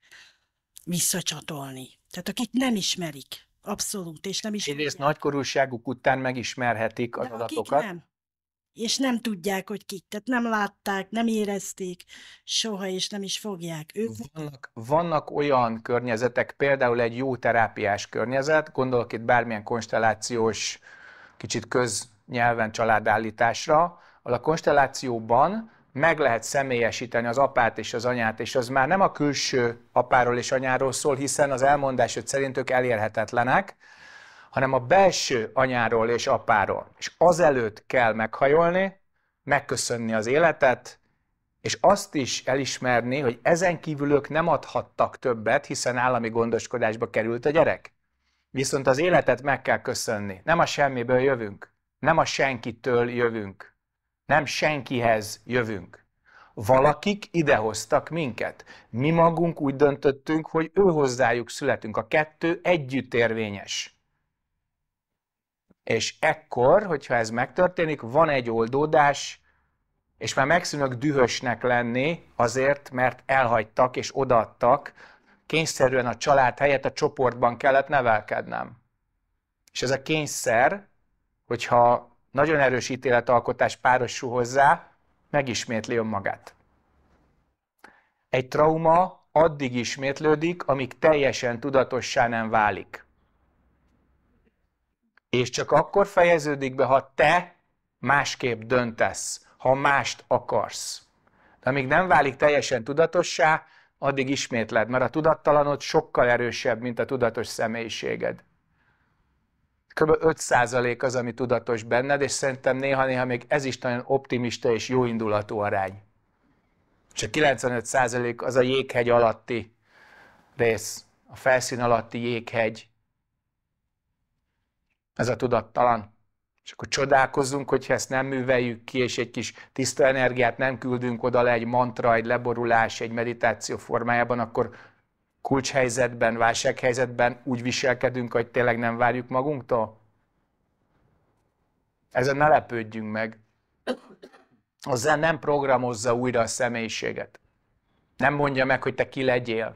visszacsatolni? Tehát akik nem ismerik, abszolút, és nem ismerik. Egyrészt nagykorúságuk után megismerhetik az De adatokat. nem és nem tudják, hogy kik. Tehát nem látták, nem érezték soha, és nem is fogják. Ők... Vannak, vannak olyan környezetek, például egy jó terápiás környezet, gondolok itt bármilyen konstellációs, kicsit köznyelven családállításra, ahol a konstellációban meg lehet személyesíteni az apát és az anyát, és az már nem a külső apáról és anyáról szól, hiszen az elmondásod szerint ők elérhetetlenek, hanem a belső anyáról és apáról. És azelőtt kell meghajolni, megköszönni az életet, és azt is elismerni, hogy ezen kívül ők nem adhattak többet, hiszen állami gondoskodásba került a gyerek. Viszont az életet meg kell köszönni. Nem a semmiből jövünk, nem a senkitől jövünk, nem senkihez jövünk. Valakik idehoztak minket. Mi magunk úgy döntöttünk, hogy ő hozzájuk születünk. A kettő együtt érvényes. És ekkor, hogyha ez megtörténik, van egy oldódás, és már megszűnök dühösnek lenni azért, mert elhagytak és odaadtak, kényszerűen a család helyett a csoportban kellett nevelkednem. És ez a kényszer, hogyha nagyon erős ítéletalkotás párosul hozzá, megismétli önmagát. Egy trauma addig ismétlődik, amíg teljesen tudatossá nem válik. És csak akkor fejeződik be, ha te másképp döntesz, ha mást akarsz. De amíg nem válik teljesen tudatossá, addig ismétled, mert a tudattalanod sokkal erősebb, mint a tudatos személyiséged. Kb. 5% az, ami tudatos benned, és szerintem néha-néha még ez is nagyon optimista és jóindulatú arány. Csak 95% az a jéghegy alatti rész, a felszín alatti jéghegy, ez a tudattalan. És akkor csodálkozunk, hogyha ezt nem műveljük ki, és egy kis tiszta energiát nem küldünk oda le egy mantra, egy leborulás, egy meditáció formájában, akkor kulcshelyzetben, válsághelyzetben úgy viselkedünk, hogy tényleg nem várjuk magunktól? Ezen ne lepődjünk meg. Az nem programozza újra a személyiséget. Nem mondja meg, hogy te ki legyél.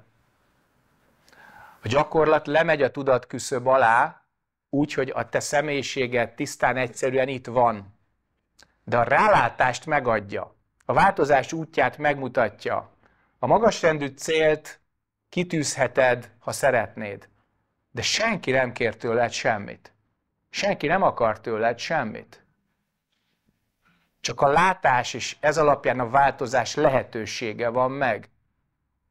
A gyakorlat lemegy a tudat küszöb alá, úgy, hogy a te személyiséged tisztán egyszerűen itt van. De a rálátást megadja, a változás útját megmutatja. A magasrendű célt kitűzheted, ha szeretnéd. De senki nem kér tőled semmit. Senki nem akar tőled semmit. Csak a látás és ez alapján a változás lehetősége van meg.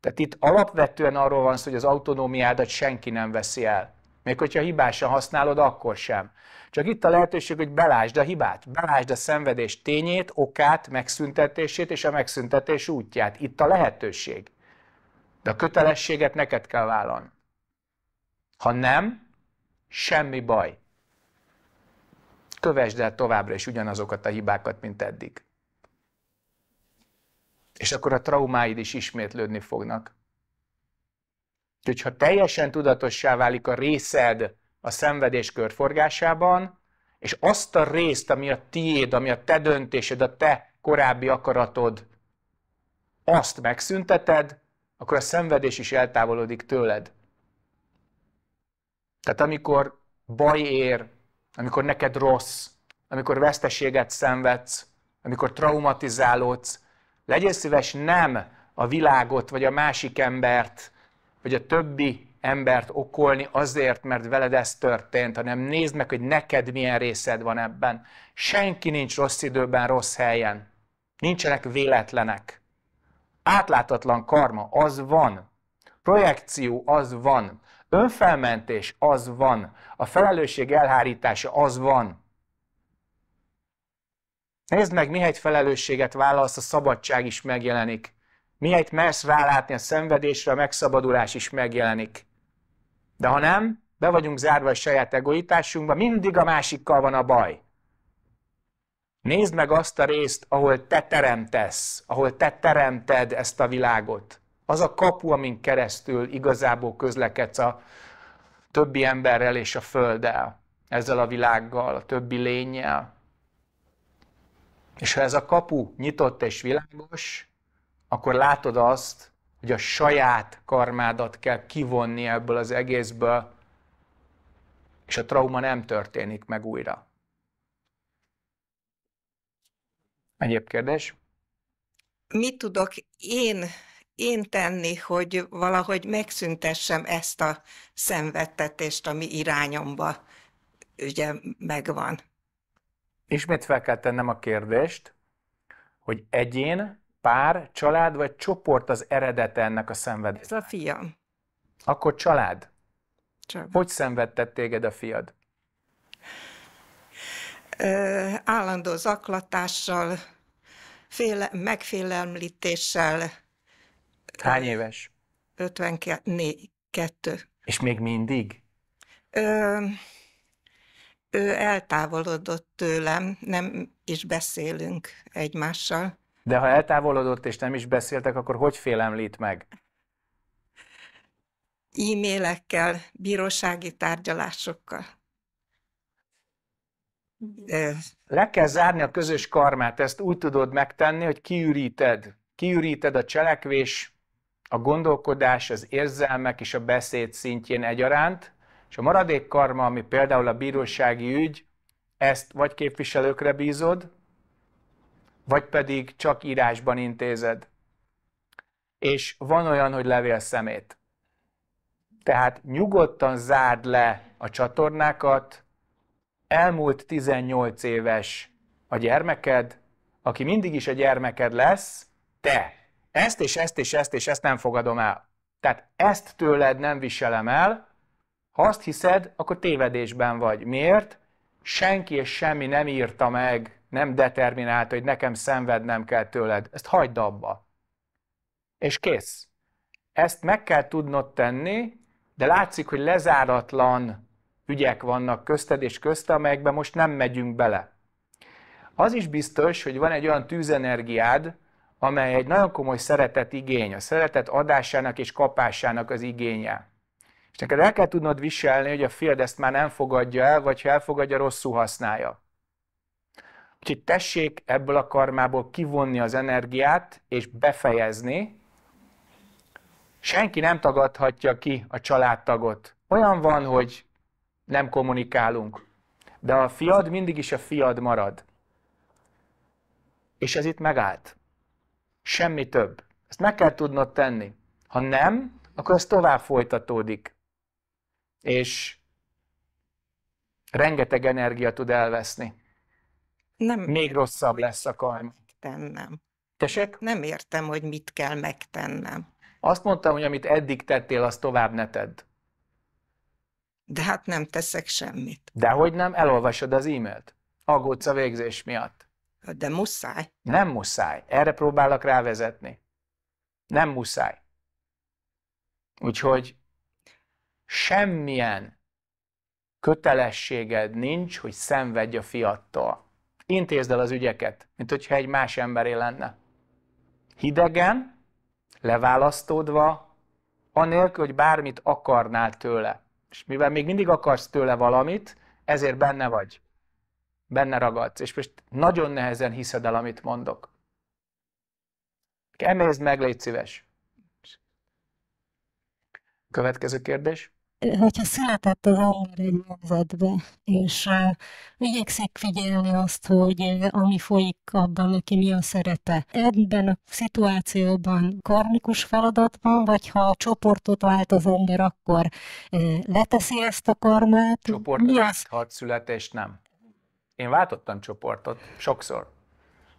Tehát itt alapvetően arról van szó, hogy az autonómiádat senki nem veszi el. Még hogyha hibásan használod, akkor sem. Csak itt a lehetőség, hogy belásd a hibát, belásd a szenvedés tényét, okát, megszüntetését és a megszüntetés útját. Itt a lehetőség. De a kötelességet neked kell vállalni. Ha nem, semmi baj. Kövesd el továbbra is ugyanazokat a hibákat, mint eddig. És akkor a traumáid is ismétlődni fognak. Úgyhogy ha teljesen tudatossá válik a részed a szenvedés körforgásában, és azt a részt, ami a tiéd, ami a te döntésed, a te korábbi akaratod, azt megszünteted, akkor a szenvedés is eltávolodik tőled. Tehát amikor baj ér, amikor neked rossz, amikor veszteséget szenvedsz, amikor traumatizálódsz, legyél szíves nem a világot vagy a másik embert hogy a többi embert okolni azért, mert veled ez történt, hanem nézd meg, hogy neked milyen részed van ebben. Senki nincs rossz időben, rossz helyen. Nincsenek véletlenek. Átláthatatlan karma, az van. Projekció, az van. Önfelmentés, az van. A felelősség elhárítása, az van. Nézd meg, mihegy felelősséget válasz, a szabadság is megjelenik. Miért mersz rálátni a szenvedésre, a megszabadulás is megjelenik. De ha nem, be vagyunk zárva a saját egoitásunkba, mindig a másikkal van a baj. Nézd meg azt a részt, ahol te teremtesz, ahol te teremted ezt a világot. Az a kapu, amin keresztül igazából közlekedsz a többi emberrel és a földdel, ezzel a világgal, a többi lényel. És ha ez a kapu nyitott és világos, akkor látod azt, hogy a saját karmádat kell kivonni ebből az egészből, és a trauma nem történik meg újra. Egyéb kérdés? Mit tudok én, én tenni, hogy valahogy megszüntessem ezt a szenvedtetést, ami irányomba ugye megvan? Ismét fel kell tennem a kérdést, hogy egyén pár, család vagy csoport az eredete ennek a szenvedésnek? Ez a fia. Akkor család. Csak. Hogy szenvedtett téged a fiad? Ö, állandó zaklatással, féle, megfélemlítéssel. Hány éves? 52. És még mindig? Ö, ő eltávolodott tőlem, nem is beszélünk egymással. De ha eltávolodott és nem is beszéltek, akkor hogy félemlít meg? E-mailekkel, bírósági tárgyalásokkal. De... Le kell zárni a közös karmát, ezt úgy tudod megtenni, hogy kiüríted. Kiüríted a cselekvés, a gondolkodás, az érzelmek és a beszéd szintjén egyaránt, és a maradék karma, ami például a bírósági ügy, ezt vagy képviselőkre bízod, vagy pedig csak írásban intézed. És van olyan, hogy szemét. Tehát nyugodtan zárd le a csatornákat, elmúlt 18 éves a gyermeked, aki mindig is a gyermeked lesz, te. Ezt és ezt és ezt és ezt nem fogadom el. Tehát ezt tőled nem viselem el, ha azt hiszed, akkor tévedésben vagy. Miért? Senki és semmi nem írta meg nem determinált, hogy nekem szenvednem kell tőled. Ezt hagyd abba. És kész. Ezt meg kell tudnod tenni, de látszik, hogy lezáratlan ügyek vannak közted és közt, amelyekbe most nem megyünk bele. Az is biztos, hogy van egy olyan tűzenergiád, amely egy nagyon komoly szeretet igény, a szeretet adásának és kapásának az igénye. És neked el kell tudnod viselni, hogy a fiad ezt már nem fogadja el, vagy ha elfogadja, rosszul használja. Úgyhogy tessék ebből a karmából kivonni az energiát és befejezni. Senki nem tagadhatja ki a családtagot. Olyan van, hogy nem kommunikálunk, de a fiad mindig is a fiad marad. És ez itt megállt. Semmi több. Ezt meg kell tudnod tenni. Ha nem, akkor ez tovább folytatódik. És rengeteg energia tud elveszni. Nem. Még rosszabb lesz a karma. Tennem. Tessék? Nem értem, hogy mit kell megtennem. Azt mondtam, hogy amit eddig tettél, azt tovább ne tedd. De hát nem teszek semmit. De hogy nem? Elolvasod az e-mailt. Aggódsz a végzés miatt. De muszáj. Nem muszáj. Erre próbálok rávezetni. Nem muszáj. Úgyhogy semmilyen kötelességed nincs, hogy szenvedj a fiattal. Intézd el az ügyeket, mint hogyha egy más emberé lenne. Hidegen, leválasztódva, anélkül, hogy bármit akarnál tőle. És mivel még mindig akarsz tőle valamit, ezért benne vagy. Benne ragadsz. És most nagyon nehezen hiszed el, amit mondok. Emézd meg, légy szíves. Következő kérdés hogyha született az ember egy nemzetbe, és uh, igyekszik figyelni azt, hogy uh, ami folyik abban, aki mi a szerepe. Ebben a szituációban karmikus feladat van, vagy ha a csoportot vált az ember, akkor uh, leteszi ezt a karmát. Csoportot mi az? hat születés nem. Én váltottam csoportot, sokszor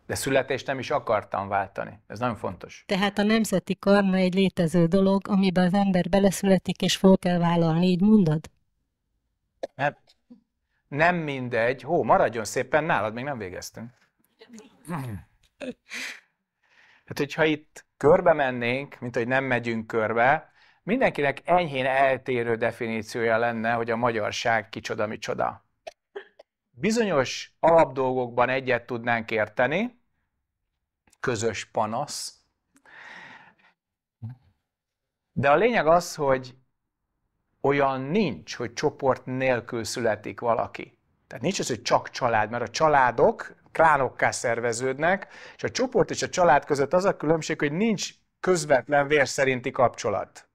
de születést nem is akartam váltani. Ez nagyon fontos. Tehát a nemzeti karma egy létező dolog, amiben az ember beleszületik, és fog kell vállalni, így mondod? Nem, nem mindegy. Hó, maradjon szépen nálad, még nem végeztünk. Hát, hogyha itt körbe mennénk, mint hogy nem megyünk körbe, mindenkinek enyhén eltérő definíciója lenne, hogy a magyarság kicsoda, micsoda. Bizonyos alapdolgokban egyet tudnánk érteni, közös panasz. De a lényeg az, hogy olyan nincs, hogy csoport nélkül születik valaki. Tehát nincs az, hogy csak család, mert a családok klánokká szerveződnek, és a csoport és a család között az a különbség, hogy nincs közvetlen vér szerinti kapcsolat.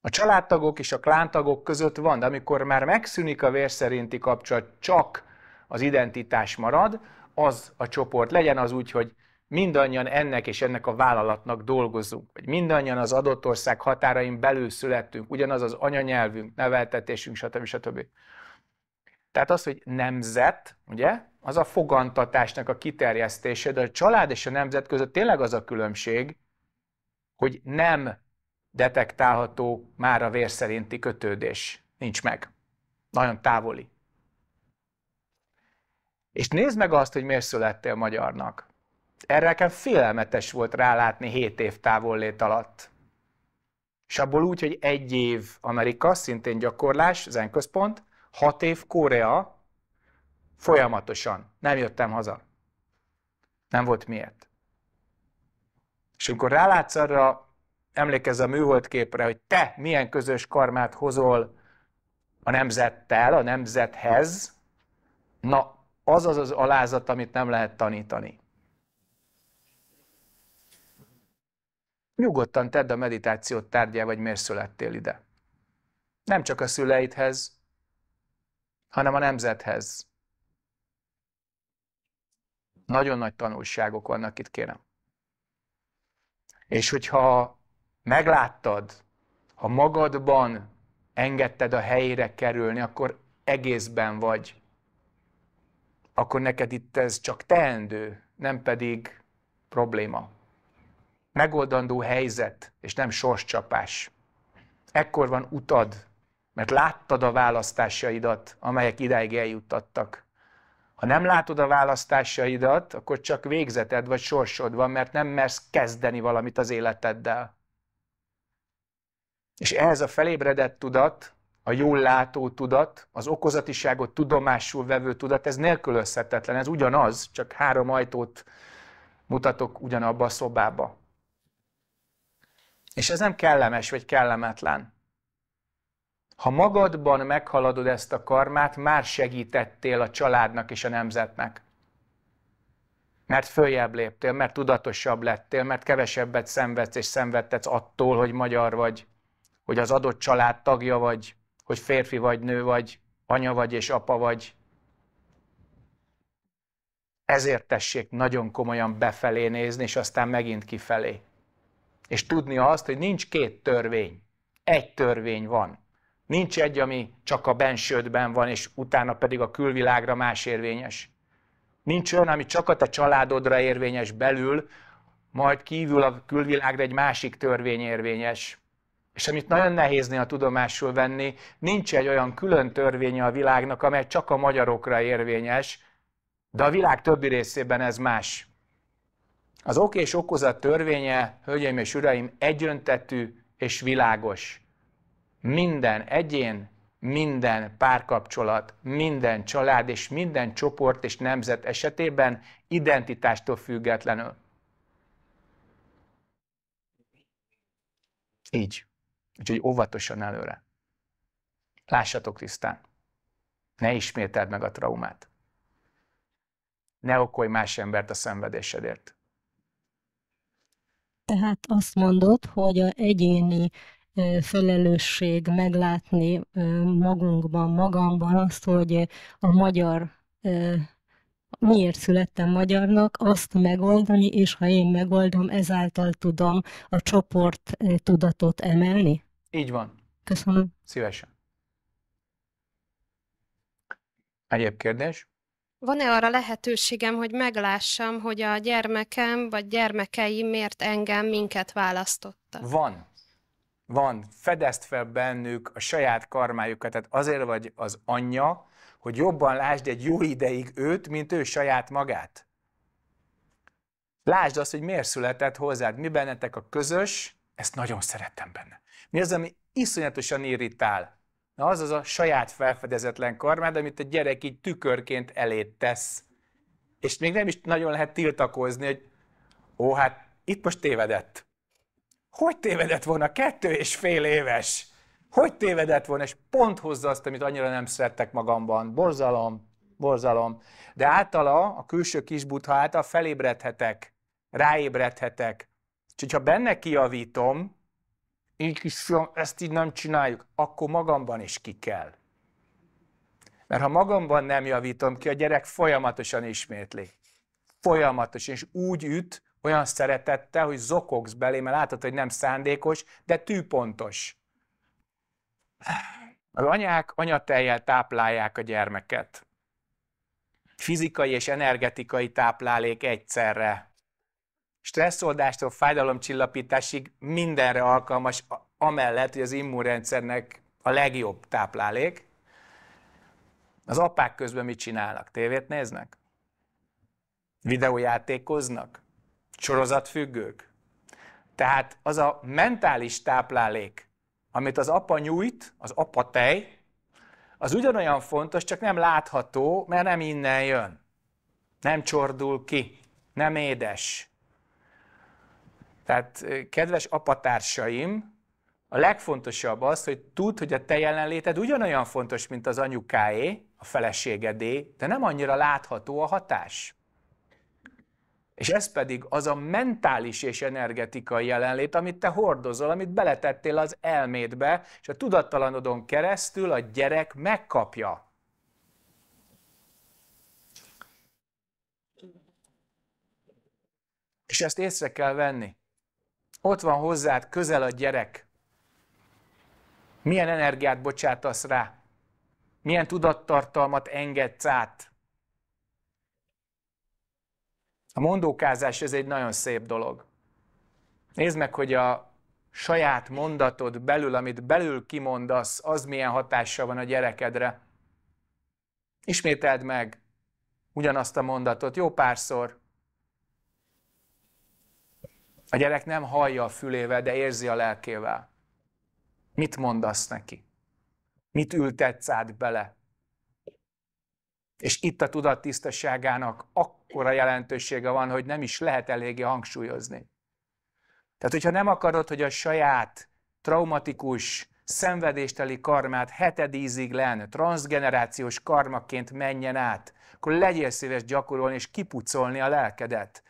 A családtagok és a klántagok között van, de amikor már megszűnik a vér szerinti kapcsolat, csak az identitás marad, az a csoport. Legyen az úgy, hogy mindannyian ennek és ennek a vállalatnak dolgozunk, vagy mindannyian az adott ország határain belül születtünk, ugyanaz az anyanyelvünk, neveltetésünk, stb. stb. Tehát az, hogy nemzet, ugye, az a fogantatásnak a kiterjesztése, de a család és a nemzet között tényleg az a különbség, hogy nem detektálható már a vér szerinti kötődés. Nincs meg. Nagyon távoli. És nézd meg azt, hogy miért születtél magyarnak. Erre nekem félelmetes volt rálátni 7 év távollét alatt. És abból úgy, hogy egy év Amerika, szintén gyakorlás, zenközpont, hat év Korea, folyamatosan. Nem jöttem haza. Nem volt miért. És amikor rálátsz arra, emlékezz a műholdképre, hogy te milyen közös karmát hozol a nemzettel, a nemzethez, na az az az alázat, amit nem lehet tanítani. Nyugodtan tedd a meditációt tárgyá, vagy miért születtél ide. Nem csak a szüleidhez, hanem a nemzethez. Nagyon nagy tanulságok vannak itt, kérem. És hogyha megláttad, ha magadban engedted a helyére kerülni, akkor egészben vagy akkor neked itt ez csak teendő, nem pedig probléma. Megoldandó helyzet, és nem sorscsapás. Ekkor van utad, mert láttad a választásaidat, amelyek idáig eljuttattak. Ha nem látod a választásaidat, akkor csak végzeted vagy sorsod van, mert nem mersz kezdeni valamit az életeddel. És ehhez a felébredett tudat a jól látó tudat, az okozatiságot tudomásul vevő tudat, ez nélkülözhetetlen, ez ugyanaz, csak három ajtót mutatok ugyanabba a szobába. És ez nem kellemes vagy kellemetlen. Ha magadban meghaladod ezt a karmát, már segítettél a családnak és a nemzetnek. Mert följebb léptél, mert tudatosabb lettél, mert kevesebbet szenvedsz és szenvedtetsz attól, hogy magyar vagy, hogy az adott család tagja vagy, hogy férfi vagy, nő vagy, anya vagy és apa vagy. Ezért tessék nagyon komolyan befelé nézni, és aztán megint kifelé. És tudni azt, hogy nincs két törvény. Egy törvény van. Nincs egy, ami csak a bensődben van, és utána pedig a külvilágra más érvényes. Nincs olyan, ami csak a te családodra érvényes belül, majd kívül a külvilágra egy másik törvény érvényes és amit nagyon nehéz néha tudomásul venni, nincs egy olyan külön törvénye a világnak, amely csak a magyarokra érvényes, de a világ többi részében ez más. Az ok és okozat törvénye, hölgyeim és uraim, egyöntetű és világos. Minden egyén, minden párkapcsolat, minden család és minden csoport és nemzet esetében identitástól függetlenül. Így. Úgyhogy óvatosan előre. Lássatok tisztán. Ne ismételd meg a traumát. Ne okolj más embert a szenvedésedért. Tehát azt mondod, hogy a egyéni felelősség meglátni magunkban, magamban azt, hogy a magyar miért születtem magyarnak, azt megoldani, és ha én megoldom, ezáltal tudom a csoport tudatot emelni? Így van. Köszönöm. Szívesen. Egyéb kérdés? Van-e arra lehetőségem, hogy meglássam, hogy a gyermekem vagy gyermekeim miért engem, minket választotta? Van. Van. Fedezd fel bennük a saját karmájukat. Tehát azért vagy az anyja, hogy jobban lásd egy jó ideig őt, mint ő saját magát. Lásd azt, hogy miért született hozzád, mi bennetek a közös, ezt nagyon szerettem benne. Mi az, ami iszonyatosan irritál? Na az az a saját felfedezetlen karmád, amit a gyerek így tükörként elét tesz. És még nem is nagyon lehet tiltakozni, hogy ó, hát itt most tévedett. Hogy tévedett volna kettő és fél éves? Hogy tévedett volna, és pont hozza azt, amit annyira nem szerettek magamban. Borzalom, borzalom. De általa, a külső kisbutha által felébredhetek, ráébredhetek. És hogyha benne kiavítom, én kisfiam, ezt így nem csináljuk, akkor magamban is ki kell. Mert ha magamban nem javítom ki, a gyerek folyamatosan ismétli. Folyamatosan, és úgy üt, olyan szeretettel, hogy zokogsz belé, mert látod, hogy nem szándékos, de tűpontos. Az anyák anyateljel táplálják a gyermeket. Fizikai és energetikai táplálék egyszerre. Stresszoldástól fájdalomcsillapításig mindenre alkalmas, amellett, hogy az immunrendszernek a legjobb táplálék. Az apák közben mit csinálnak? Tévét néznek? Videójátékoznak? Sorozatfüggők? Tehát az a mentális táplálék, amit az apa nyújt, az apa tej, az ugyanolyan fontos, csak nem látható, mert nem innen jön. Nem csordul ki, nem édes, tehát kedves apatársaim, a legfontosabb az, hogy tudd, hogy a te jelenléted ugyanolyan fontos, mint az anyukáé, a feleségedé, de nem annyira látható a hatás. És ez pedig az a mentális és energetikai jelenlét, amit te hordozol, amit beletettél az elmédbe, és a tudattalanodon keresztül a gyerek megkapja. És ezt észre kell venni. Ott van hozzád közel a gyerek. Milyen energiát bocsátasz rá? Milyen tudattartalmat engedsz át? A mondókázás ez egy nagyon szép dolog. Nézd meg, hogy a saját mondatod belül, amit belül kimondasz, az milyen hatással van a gyerekedre. Ismételd meg ugyanazt a mondatot jó párszor, a gyerek nem hallja a fülével, de érzi a lelkével. Mit mondasz neki? Mit ültetsz át bele? És itt a tudat tisztaságának akkora jelentősége van, hogy nem is lehet eléggé hangsúlyozni. Tehát, hogyha nem akarod, hogy a saját traumatikus, szenvedésteli karmát hetedízig ízig transgenerációs karmaként menjen át, akkor legyél szíves gyakorolni és kipucolni a lelkedet.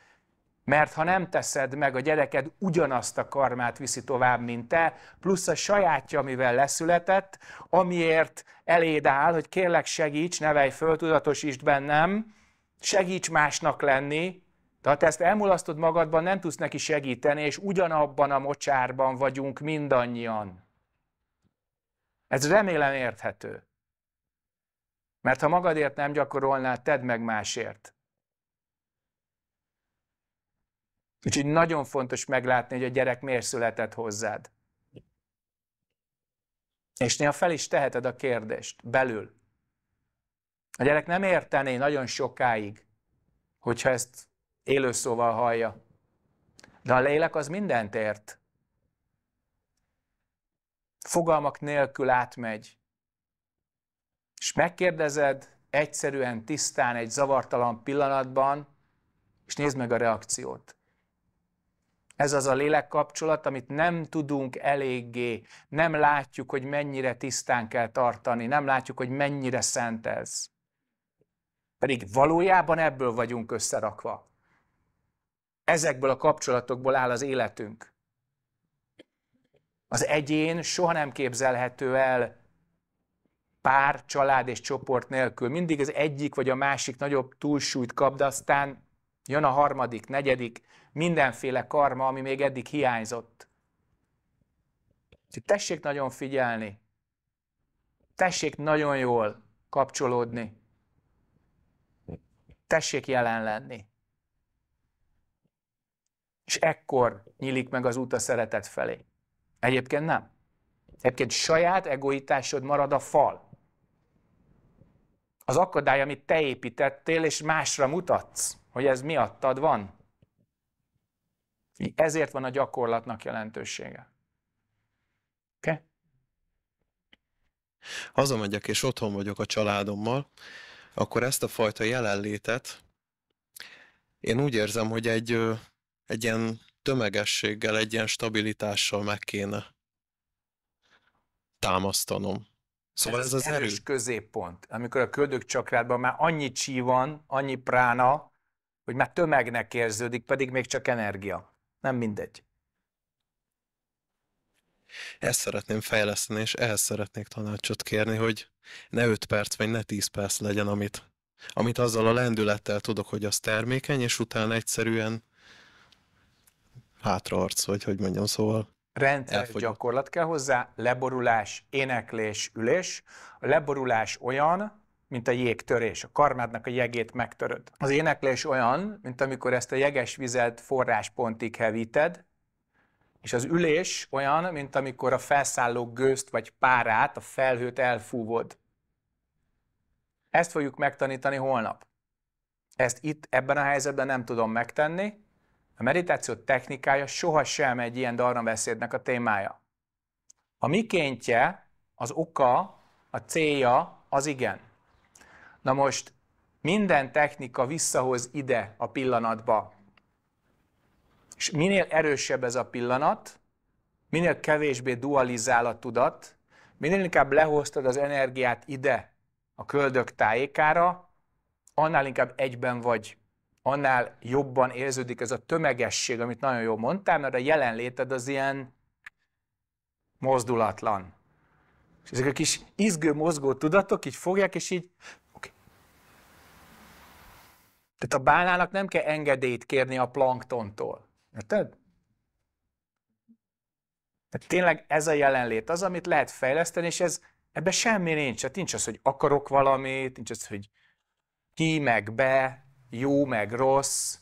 Mert ha nem teszed meg, a gyereked ugyanazt a karmát viszi tovább, mint te, plusz a sajátja, amivel leszületett, amiért eléd áll, hogy kérlek segíts, nevelj föl, tudatosítsd bennem, segíts másnak lenni, tehát ezt elmulasztod magadban, nem tudsz neki segíteni, és ugyanabban a mocsárban vagyunk mindannyian. Ez remélem érthető. Mert ha magadért nem gyakorolnád, tedd meg másért. Úgyhogy nagyon fontos meglátni, hogy a gyerek miért született hozzád. És néha fel is teheted a kérdést belül. A gyerek nem értené nagyon sokáig, hogyha ezt élőszóval hallja. De a lélek az mindent ért. Fogalmak nélkül átmegy. És megkérdezed egyszerűen, tisztán, egy zavartalan pillanatban, és nézd meg a reakciót. Ez az a lélekkapcsolat, amit nem tudunk eléggé, nem látjuk, hogy mennyire tisztán kell tartani, nem látjuk, hogy mennyire szent ez. Pedig valójában ebből vagyunk összerakva. Ezekből a kapcsolatokból áll az életünk. Az egyén soha nem képzelhető el pár, család és csoport nélkül. Mindig az egyik vagy a másik nagyobb túlsúlyt kap, de aztán jön a harmadik, negyedik, mindenféle karma, ami még eddig hiányzott. Úgyhogy tessék nagyon figyelni, tessék nagyon jól kapcsolódni, tessék jelen lenni. És ekkor nyílik meg az út a szeretet felé. Egyébként nem. Egyébként saját egoitásod marad a fal. Az akadály, amit te építettél, és másra mutatsz, hogy ez miattad van. Ezért van a gyakorlatnak jelentősége. Oké? Okay? Hazamegyek és otthon vagyok a családommal, akkor ezt a fajta jelenlétet én úgy érzem, hogy egy, egy ilyen tömegességgel, egy ilyen stabilitással meg kéne támasztanom. Szóval ez, ez az erős, erő. középpont, amikor a köldök csakrádban már annyi csí van, annyi prána, hogy már tömegnek érződik, pedig még csak energia. Nem mindegy. Ezt szeretném fejleszteni, és ehhez szeretnék tanácsot kérni, hogy ne 5 perc, vagy ne 10 perc legyen, amit, amit azzal a lendülettel tudok, hogy az termékeny, és utána egyszerűen hátraarc, vagy hogy mondjam, szóval Rendszer elfogy. gyakorlat kell hozzá, leborulás, éneklés, ülés. A leborulás olyan, mint a jégtörés. A karmádnak a jegét megtöröd. Az éneklés olyan, mint amikor ezt a jeges vizet forráspontig hevíted, és az ülés olyan, mint amikor a felszálló gőzt vagy párát, a felhőt elfúvod. Ezt fogjuk megtanítani holnap. Ezt itt, ebben a helyzetben nem tudom megtenni. A meditáció technikája sohasem egy ilyen darnabeszédnek a témája. A mikéntje, az oka, a célja, az igen. Na most minden technika visszahoz ide a pillanatba. És minél erősebb ez a pillanat, minél kevésbé dualizál a tudat, minél inkább lehoztad az energiát ide, a köldök tájékára, annál inkább egyben vagy, annál jobban érződik ez a tömegesség, amit nagyon jól mondtál, mert a jelenléted az ilyen mozdulatlan. És ezek a kis izgő mozgó tudatok így fogják, és így tehát a bálnának nem kell engedélyt kérni a planktontól. Érted? Tehát tényleg ez a jelenlét az, amit lehet fejleszteni, és ez, ebben semmi nincs. Tehát nincs az, hogy akarok valamit, nincs az, hogy ki meg be, jó meg rossz.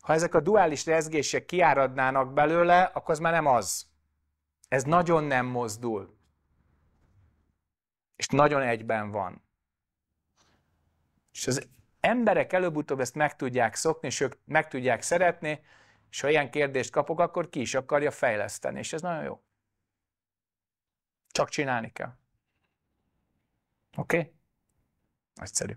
Ha ezek a duális rezgések kiáradnának belőle, akkor az már nem az. Ez nagyon nem mozdul. És nagyon egyben van. És ez emberek előbb-utóbb ezt meg tudják szokni, és ők meg tudják szeretni, és ha ilyen kérdést kapok, akkor ki is akarja fejleszteni, és ez nagyon jó. Csak csinálni kell. Oké? Okay? Egyszerű.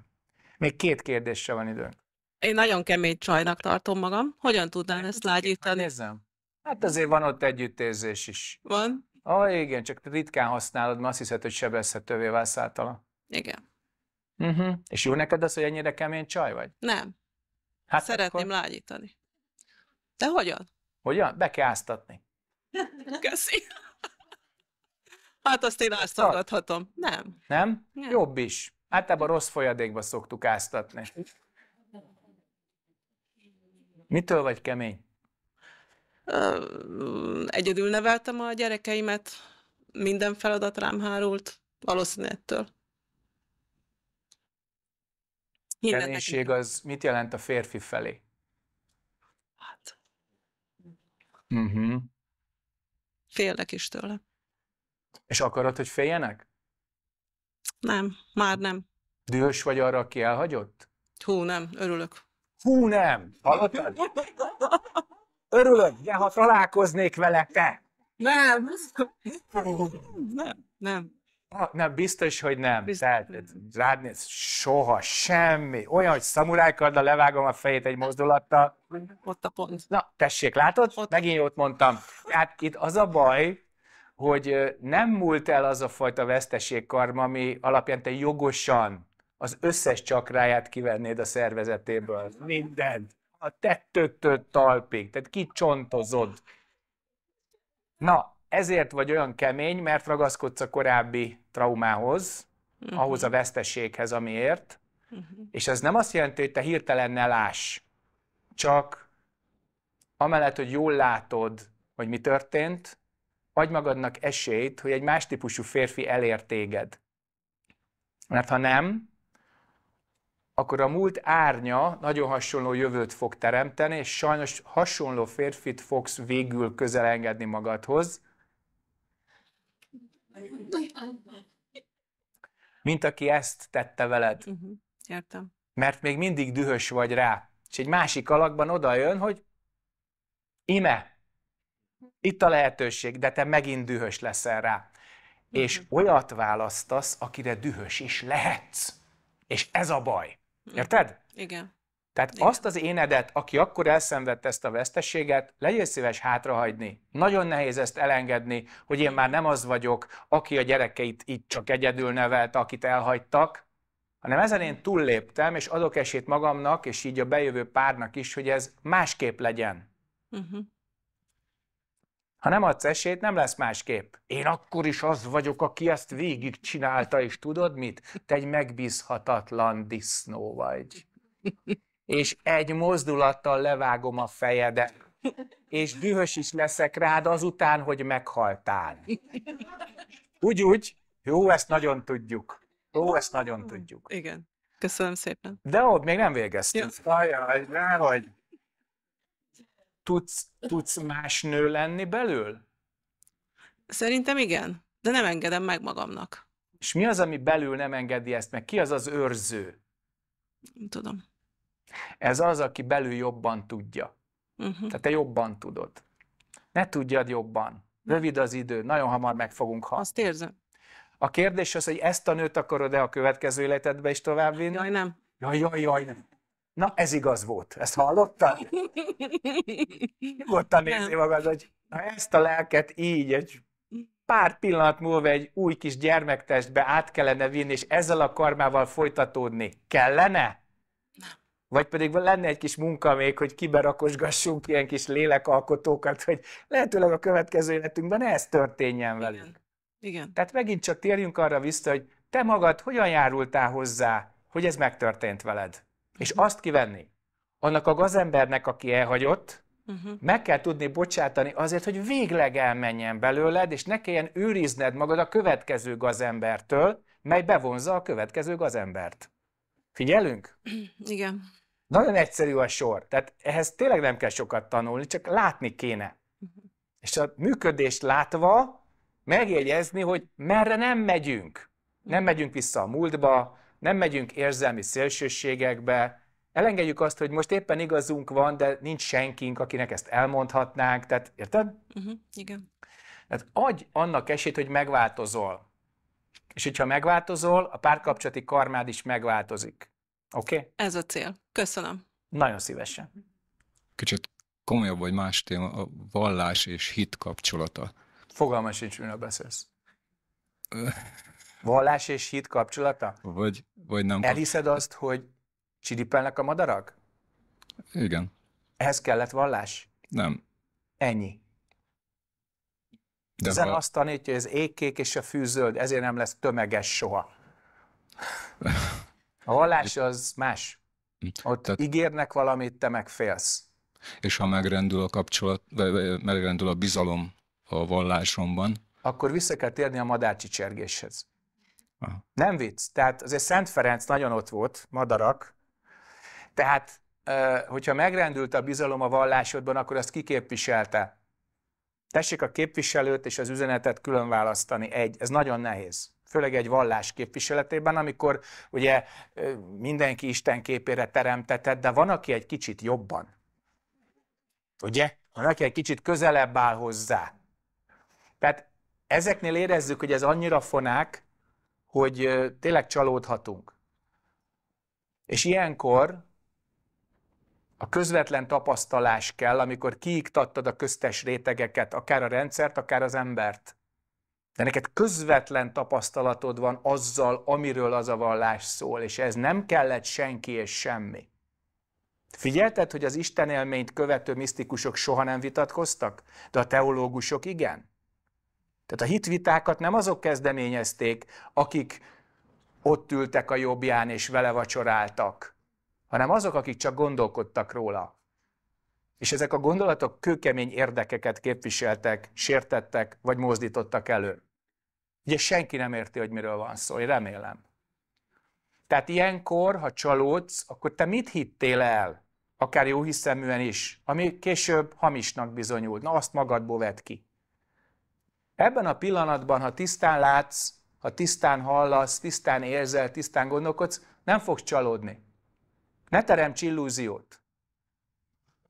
Még két kérdésre van időnk. Én nagyon kemény csajnak tartom magam. Hogyan tudnál hát, ezt lágyítani? Nézzem. Hát azért van ott együttérzés is. Van? Ah, igen, csak ritkán használod, mert azt hiszed, hogy sebezhetővé válsz általa. Igen. Uh-huh. És jó neked az, hogy ennyire kemény csaj vagy? Nem. Hát Szeretném akkor... lágyítani. De hogyan? Hogyan? Be kell áztatni. Köszi. Hát azt én áztathatom. Nem. Nem? Nem. Jobb is. Általában rossz folyadékba szoktuk áztatni. Mitől vagy kemény? Egyedül neveltem a gyerekeimet, minden feladat rám hárult, valószínűleg ettől. Keménység az mit jelent a férfi felé? Hát. Uh-huh. Félnek is tőle. És akarod, hogy féljenek? Nem, már nem. Dühös vagy arra, aki elhagyott? Hú, nem, örülök. Hú, nem! Hallottad? Örülök, de ha találkoznék vele, te! Nem! Nem, nem. Ah, nem, biztos, hogy nem. Biztos. Tehát, rád néz, soha semmi. Olyan, hogy szamurájkarddal levágom a fejét egy mozdulattal. Ott a pont. Na, tessék, látod? Ott. Megint jót mondtam. Hát itt az a baj, hogy nem múlt el az a fajta veszteségkarma, ami alapján te jogosan az összes csakráját kivennéd a szervezetéből. Mindent. A tettőtől talpig. Tehát kicsontozod. Na, ezért vagy olyan kemény, mert ragaszkodsz a korábbi traumához, uh-huh. ahhoz a veszteséghez, amiért, uh-huh. és ez nem azt jelenti, hogy te hirtelen ne láss, csak amellett, hogy jól látod, hogy mi történt, adj magadnak esélyt, hogy egy más típusú férfi elér téged. Mert ha nem, akkor a múlt árnya nagyon hasonló jövőt fog teremteni, és sajnos hasonló férfit fogsz végül közel engedni magadhoz, mint aki ezt tette veled. Uh-huh. Értem. Mert még mindig dühös vagy rá. És egy másik alakban oda jön, hogy ime, itt a lehetőség, de te megint dühös leszel rá. Uh-huh. És mhm. olyat választasz, akire dühös is lehetsz. És ez a baj. Mhm. Érted? Uh-huh. Igen. Tehát Igen. azt az énedet, aki akkor elszenvedte ezt a veszteséget, legyél szíves hátrahagyni. Nagyon nehéz ezt elengedni, hogy én már nem az vagyok, aki a gyerekeit itt csak egyedül nevelte, akit elhagytak, hanem ezen én túlléptem, és adok esét magamnak, és így a bejövő párnak is, hogy ez másképp legyen. Uh-huh. Ha nem adsz esélyt, nem lesz másképp. Én akkor is az vagyok, aki ezt csinálta és tudod mit? Te egy megbízhatatlan disznó vagy. és egy mozdulattal levágom a fejedet, és dühös is leszek rád azután, hogy meghaltál. Úgy, úgy, jó, ezt nagyon tudjuk. Jó, ezt nagyon tudjuk. Igen. Köszönöm szépen. De ott még nem végeztünk. Ajaj, vagy. Tudsz, tudsz más nő lenni belül? Szerintem igen, de nem engedem meg magamnak. És mi az, ami belül nem engedi ezt meg? Ki az az őrző? Nem tudom. Ez az, aki belül jobban tudja. Uh-huh. Tehát te jobban tudod. Ne tudjad jobban. Rövid az idő, nagyon hamar meg fogunk hatni. Azt érzem. A kérdés az, hogy ezt a nőt akarod-e a következő életedbe is továbbvinni? Jaj, nem. Jaj, jaj, jaj, nem. Na, ez igaz volt. Ezt hallottad? Nyugodtan nézi magad, hogy na, ezt a lelket így egy pár pillanat múlva egy új kis gyermektestbe át kellene vinni, és ezzel a karmával folytatódni. Kellene? Vagy pedig lenne egy kis munka még, hogy kiberakosgassunk ilyen kis lélekalkotókat, hogy lehetőleg a következő életünkben ez történjen velünk. Igen. Igen. Tehát megint csak térjünk arra vissza, hogy te magad hogyan járultál hozzá, hogy ez megtörtént veled. És mhm. azt kivenni, annak a gazembernek, aki elhagyott, Uh-huh. Meg kell tudni bocsátani azért, hogy végleg elmenjen belőled, és ne kelljen őrizned magad a következő gazembertől, mely bevonza a következő gazembert. Figyelünk? Igen. Nagyon egyszerű a sor, tehát ehhez tényleg nem kell sokat tanulni, csak látni kéne. Mhm. És a működést látva megjegyezni, hogy merre nem megyünk. Nem mhm. megyünk vissza a múltba, nem megyünk érzelmi szélsőségekbe, elengedjük azt, hogy most éppen igazunk van, de nincs senkink, akinek ezt elmondhatnánk, tehát érted? Uh-huh, igen. Tehát adj annak esélyt, hogy megváltozol. És hogyha megváltozol, a párkapcsolati karmád is megváltozik. Oké? Okay? Ez a cél. Köszönöm. Nagyon szívesen. Kicsit komolyabb vagy más téma, a vallás és hit kapcsolata. Fogalma sincs, miről beszélsz. Vallás és hit kapcsolata? Vagy, vagy nem. Elhiszed azt, hogy csiripelnek a madarak? Igen. Ehhez kellett vallás? Nem. Ennyi. De Ezen ha... azt tanítja, hogy az égkék és a fűzöld, ezért nem lesz tömeges soha. A vallás az más. Hm, ott Tehát... ígérnek valamit, te megfélsz. És ha megrendül a kapcsolat, megrendül a bizalom a vallásomban, akkor vissza kell térni a madárcsi csergéshez. Aha. Nem vicc. Tehát azért Szent Ferenc nagyon ott volt, madarak. Tehát, hogyha megrendült a bizalom a vallásodban, akkor azt kiképviselte. Tessék a képviselőt és az üzenetet külön választani. Egy, ez nagyon nehéz főleg egy vallás képviseletében, amikor ugye mindenki Isten képére teremtetett, de van, aki egy kicsit jobban. Ugye? Van, aki egy kicsit közelebb áll hozzá. Tehát ezeknél érezzük, hogy ez annyira fonák, hogy tényleg csalódhatunk. És ilyenkor a közvetlen tapasztalás kell, amikor kiiktattad a köztes rétegeket, akár a rendszert, akár az embert. De neked közvetlen tapasztalatod van azzal, amiről az a vallás szól, és ez nem kellett senki és semmi. Figyelted, hogy az Isten élményt követő misztikusok soha nem vitatkoztak, de a teológusok igen? Tehát a hitvitákat nem azok kezdeményezték, akik ott ültek a jobbján és vele vacsoráltak, hanem azok, akik csak gondolkodtak róla. És ezek a gondolatok kőkemény érdekeket képviseltek, sértettek vagy mozdítottak elő. Ugye senki nem érti, hogy miről van szó, én remélem. Tehát ilyenkor, ha csalódsz, akkor te mit hittél el? Akár jó hiszeműen is, ami később hamisnak bizonyult. Na, azt magadból vedd ki. Ebben a pillanatban, ha tisztán látsz, ha tisztán hallasz, tisztán érzel, tisztán gondolkodsz, nem fogsz csalódni. Ne teremts illúziót.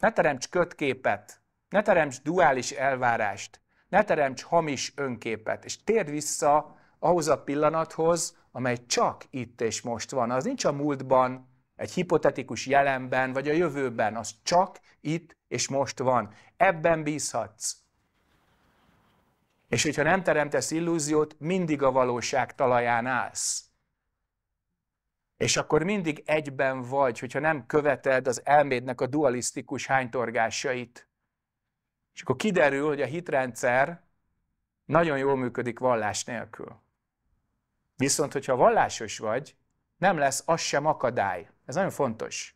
Ne teremts kötképet, ne teremts duális elvárást, ne teremts hamis önképet, és térd vissza ahhoz a pillanathoz, amely csak itt és most van. Az nincs a múltban, egy hipotetikus jelenben, vagy a jövőben, az csak itt és most van. Ebben bízhatsz. És hogyha nem teremtesz illúziót, mindig a valóság talaján állsz. És akkor mindig egyben vagy, hogyha nem követed az elmédnek a dualisztikus hánytorgásait. És akkor kiderül, hogy a hitrendszer nagyon jól működik vallás nélkül. Viszont, hogyha vallásos vagy, nem lesz az sem akadály. Ez nagyon fontos.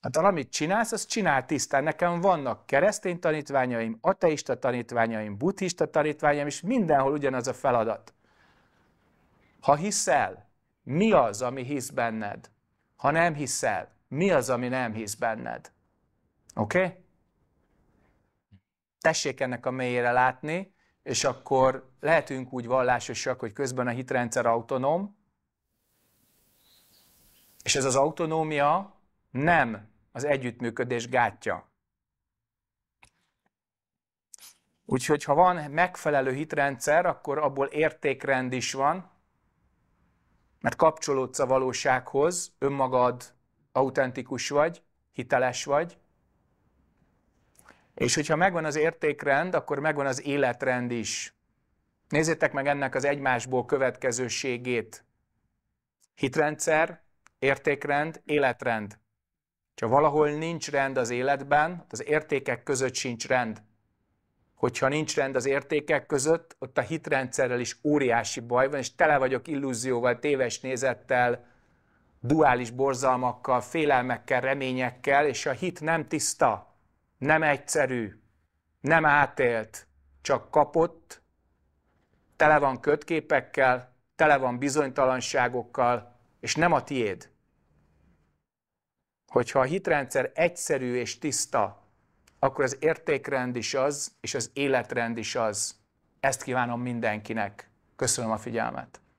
Hát amit csinálsz, azt csinál tisztán. Nekem vannak keresztény tanítványaim, ateista tanítványaim, buddhista tanítványaim, és mindenhol ugyanaz a feladat. Ha hiszel, mi az, ami hisz benned? Ha nem hiszel, mi az, ami nem hisz benned? Oké? Okay? Tessék ennek a mélyére látni, és akkor lehetünk úgy vallásosak, hogy közben a hitrendszer autonóm, és ez az autonómia nem az együttműködés gátja. Úgyhogy ha van megfelelő hitrendszer, akkor abból értékrend is van, mert kapcsolódsz a valósághoz, önmagad autentikus vagy, hiteles vagy, és hogyha megvan az értékrend, akkor megvan az életrend is. Nézzétek meg ennek az egymásból következőségét. Hitrendszer, értékrend, életrend. Ha valahol nincs rend az életben, az értékek között sincs rend hogyha nincs rend az értékek között, ott a hitrendszerrel is óriási baj van, és tele vagyok illúzióval, téves nézettel, duális borzalmakkal, félelmekkel, reményekkel, és a hit nem tiszta, nem egyszerű, nem átélt, csak kapott, tele van kötképekkel, tele van bizonytalanságokkal, és nem a tiéd. Hogyha a hitrendszer egyszerű és tiszta, akkor az értékrend is az, és az életrend is az. Ezt kívánom mindenkinek. Köszönöm a figyelmet.